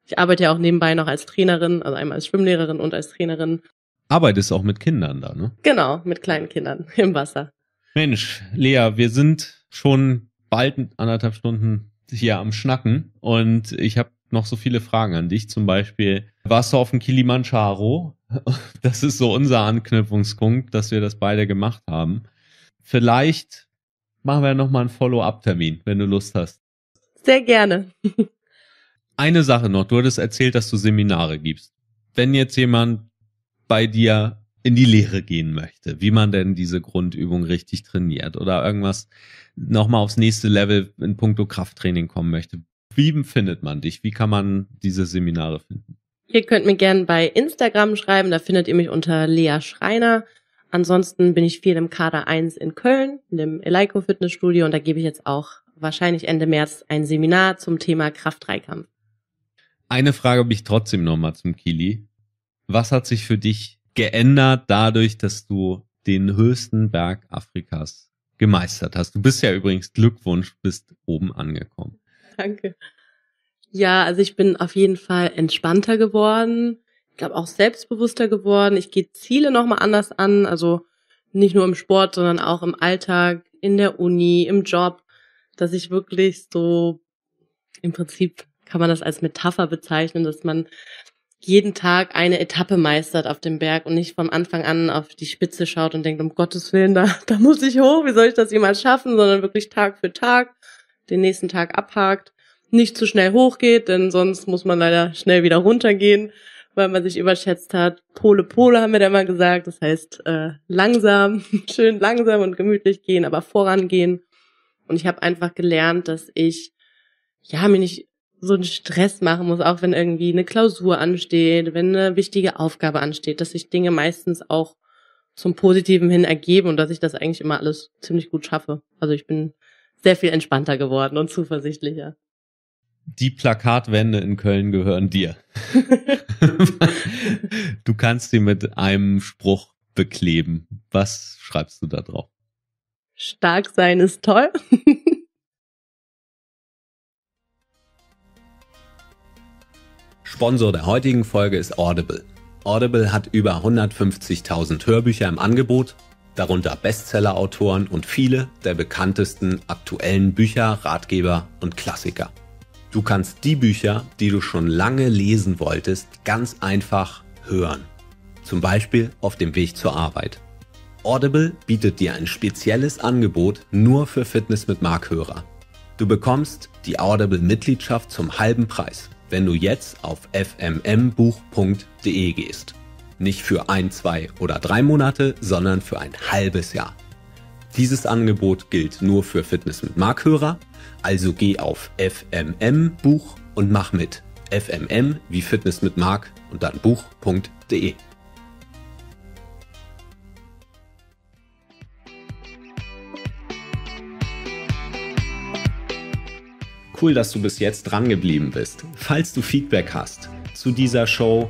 Ich arbeite ja auch nebenbei noch als Trainerin, also einmal als Schwimmlehrerin und als Trainerin. Arbeitest auch mit Kindern da, ne? Genau, mit kleinen Kindern <laughs> im Wasser. Mensch, Lea, wir sind schon bald anderthalb Stunden hier am Schnacken und ich habe noch so viele Fragen an dich. Zum Beispiel, warst du auf dem Kilimanjaro? <laughs> Das ist so unser Anknüpfungspunkt, dass wir das beide gemacht haben. Vielleicht machen wir nochmal einen Follow-up-Termin, wenn du Lust hast. Sehr gerne. <laughs> Eine Sache noch. Du hattest erzählt, dass du Seminare gibst. Wenn jetzt jemand bei dir in die Lehre gehen möchte, wie man denn diese Grundübung richtig trainiert oder irgendwas nochmal aufs nächste Level in puncto Krafttraining kommen möchte, wie findet man dich? Wie kann man diese Seminare finden? Ihr könnt mir gerne bei Instagram schreiben, da findet ihr mich unter Lea Schreiner. Ansonsten bin ich viel im Kader 1 in Köln, in dem Eleiko Fitnessstudio und da gebe ich jetzt auch wahrscheinlich Ende März ein Seminar zum Thema Kraftdreikampf. Eine Frage habe ich trotzdem nochmal zum Kili. Was hat sich für dich geändert dadurch, dass du den höchsten Berg Afrikas gemeistert hast? Du bist ja übrigens Glückwunsch, bist oben angekommen. Danke. Ja, also ich bin auf jeden Fall entspannter geworden. Ich glaube auch selbstbewusster geworden. Ich gehe Ziele nochmal anders an. Also nicht nur im Sport, sondern auch im Alltag, in der Uni, im Job, dass ich wirklich so im Prinzip kann man das als Metapher bezeichnen, dass man jeden Tag eine Etappe meistert auf dem Berg und nicht vom Anfang an auf die Spitze schaut und denkt, um Gottes Willen, da, <laughs> da muss ich hoch, wie soll ich das jemals schaffen, sondern wirklich Tag für Tag den nächsten Tag abhakt, nicht zu schnell hochgeht, denn sonst muss man leider schnell wieder runtergehen, weil man sich überschätzt hat. Pole, Pole haben wir da immer gesagt, das heißt äh, langsam, <laughs> schön langsam und gemütlich gehen, aber vorangehen. Und ich habe einfach gelernt, dass ich ja mir nicht so einen Stress machen muss, auch wenn irgendwie eine Klausur ansteht, wenn eine wichtige Aufgabe ansteht, dass sich Dinge meistens auch zum Positiven hin ergeben und dass ich das eigentlich immer alles ziemlich gut schaffe. Also ich bin sehr viel entspannter geworden und zuversichtlicher. Die Plakatwände in Köln gehören dir. <laughs> du kannst sie mit einem Spruch bekleben. Was schreibst du da drauf? Stark sein ist toll. <laughs> Sponsor der heutigen Folge ist Audible. Audible hat über 150.000 Hörbücher im Angebot darunter Bestsellerautoren und viele der bekanntesten aktuellen Bücher, Ratgeber und Klassiker. Du kannst die Bücher, die du schon lange lesen wolltest, ganz einfach hören. Zum Beispiel auf dem Weg zur Arbeit. Audible bietet dir ein spezielles Angebot nur für Fitness mit Markhörer. Du bekommst die Audible-Mitgliedschaft zum halben Preis, wenn du jetzt auf fmmbuch.de gehst. Nicht für ein, zwei oder drei Monate, sondern für ein halbes Jahr. Dieses Angebot gilt nur für Fitness mit Markhörer, also geh auf FMM Buch und mach mit. FMM wie Fitness mit Mark und dann buch.de. Cool, dass du bis jetzt dran geblieben bist. Falls du Feedback hast zu dieser Show,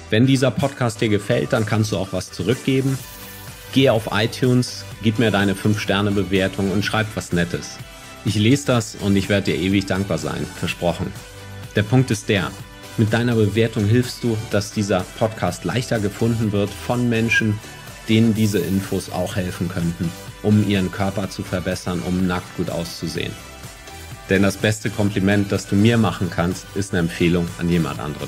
Wenn dieser Podcast dir gefällt, dann kannst du auch was zurückgeben. Geh auf iTunes, gib mir deine 5-Sterne-Bewertung und schreib was Nettes. Ich lese das und ich werde dir ewig dankbar sein, versprochen. Der Punkt ist der, mit deiner Bewertung hilfst du, dass dieser Podcast leichter gefunden wird von Menschen, denen diese Infos auch helfen könnten, um ihren Körper zu verbessern, um nackt gut auszusehen. Denn das beste Kompliment, das du mir machen kannst, ist eine Empfehlung an jemand anderen.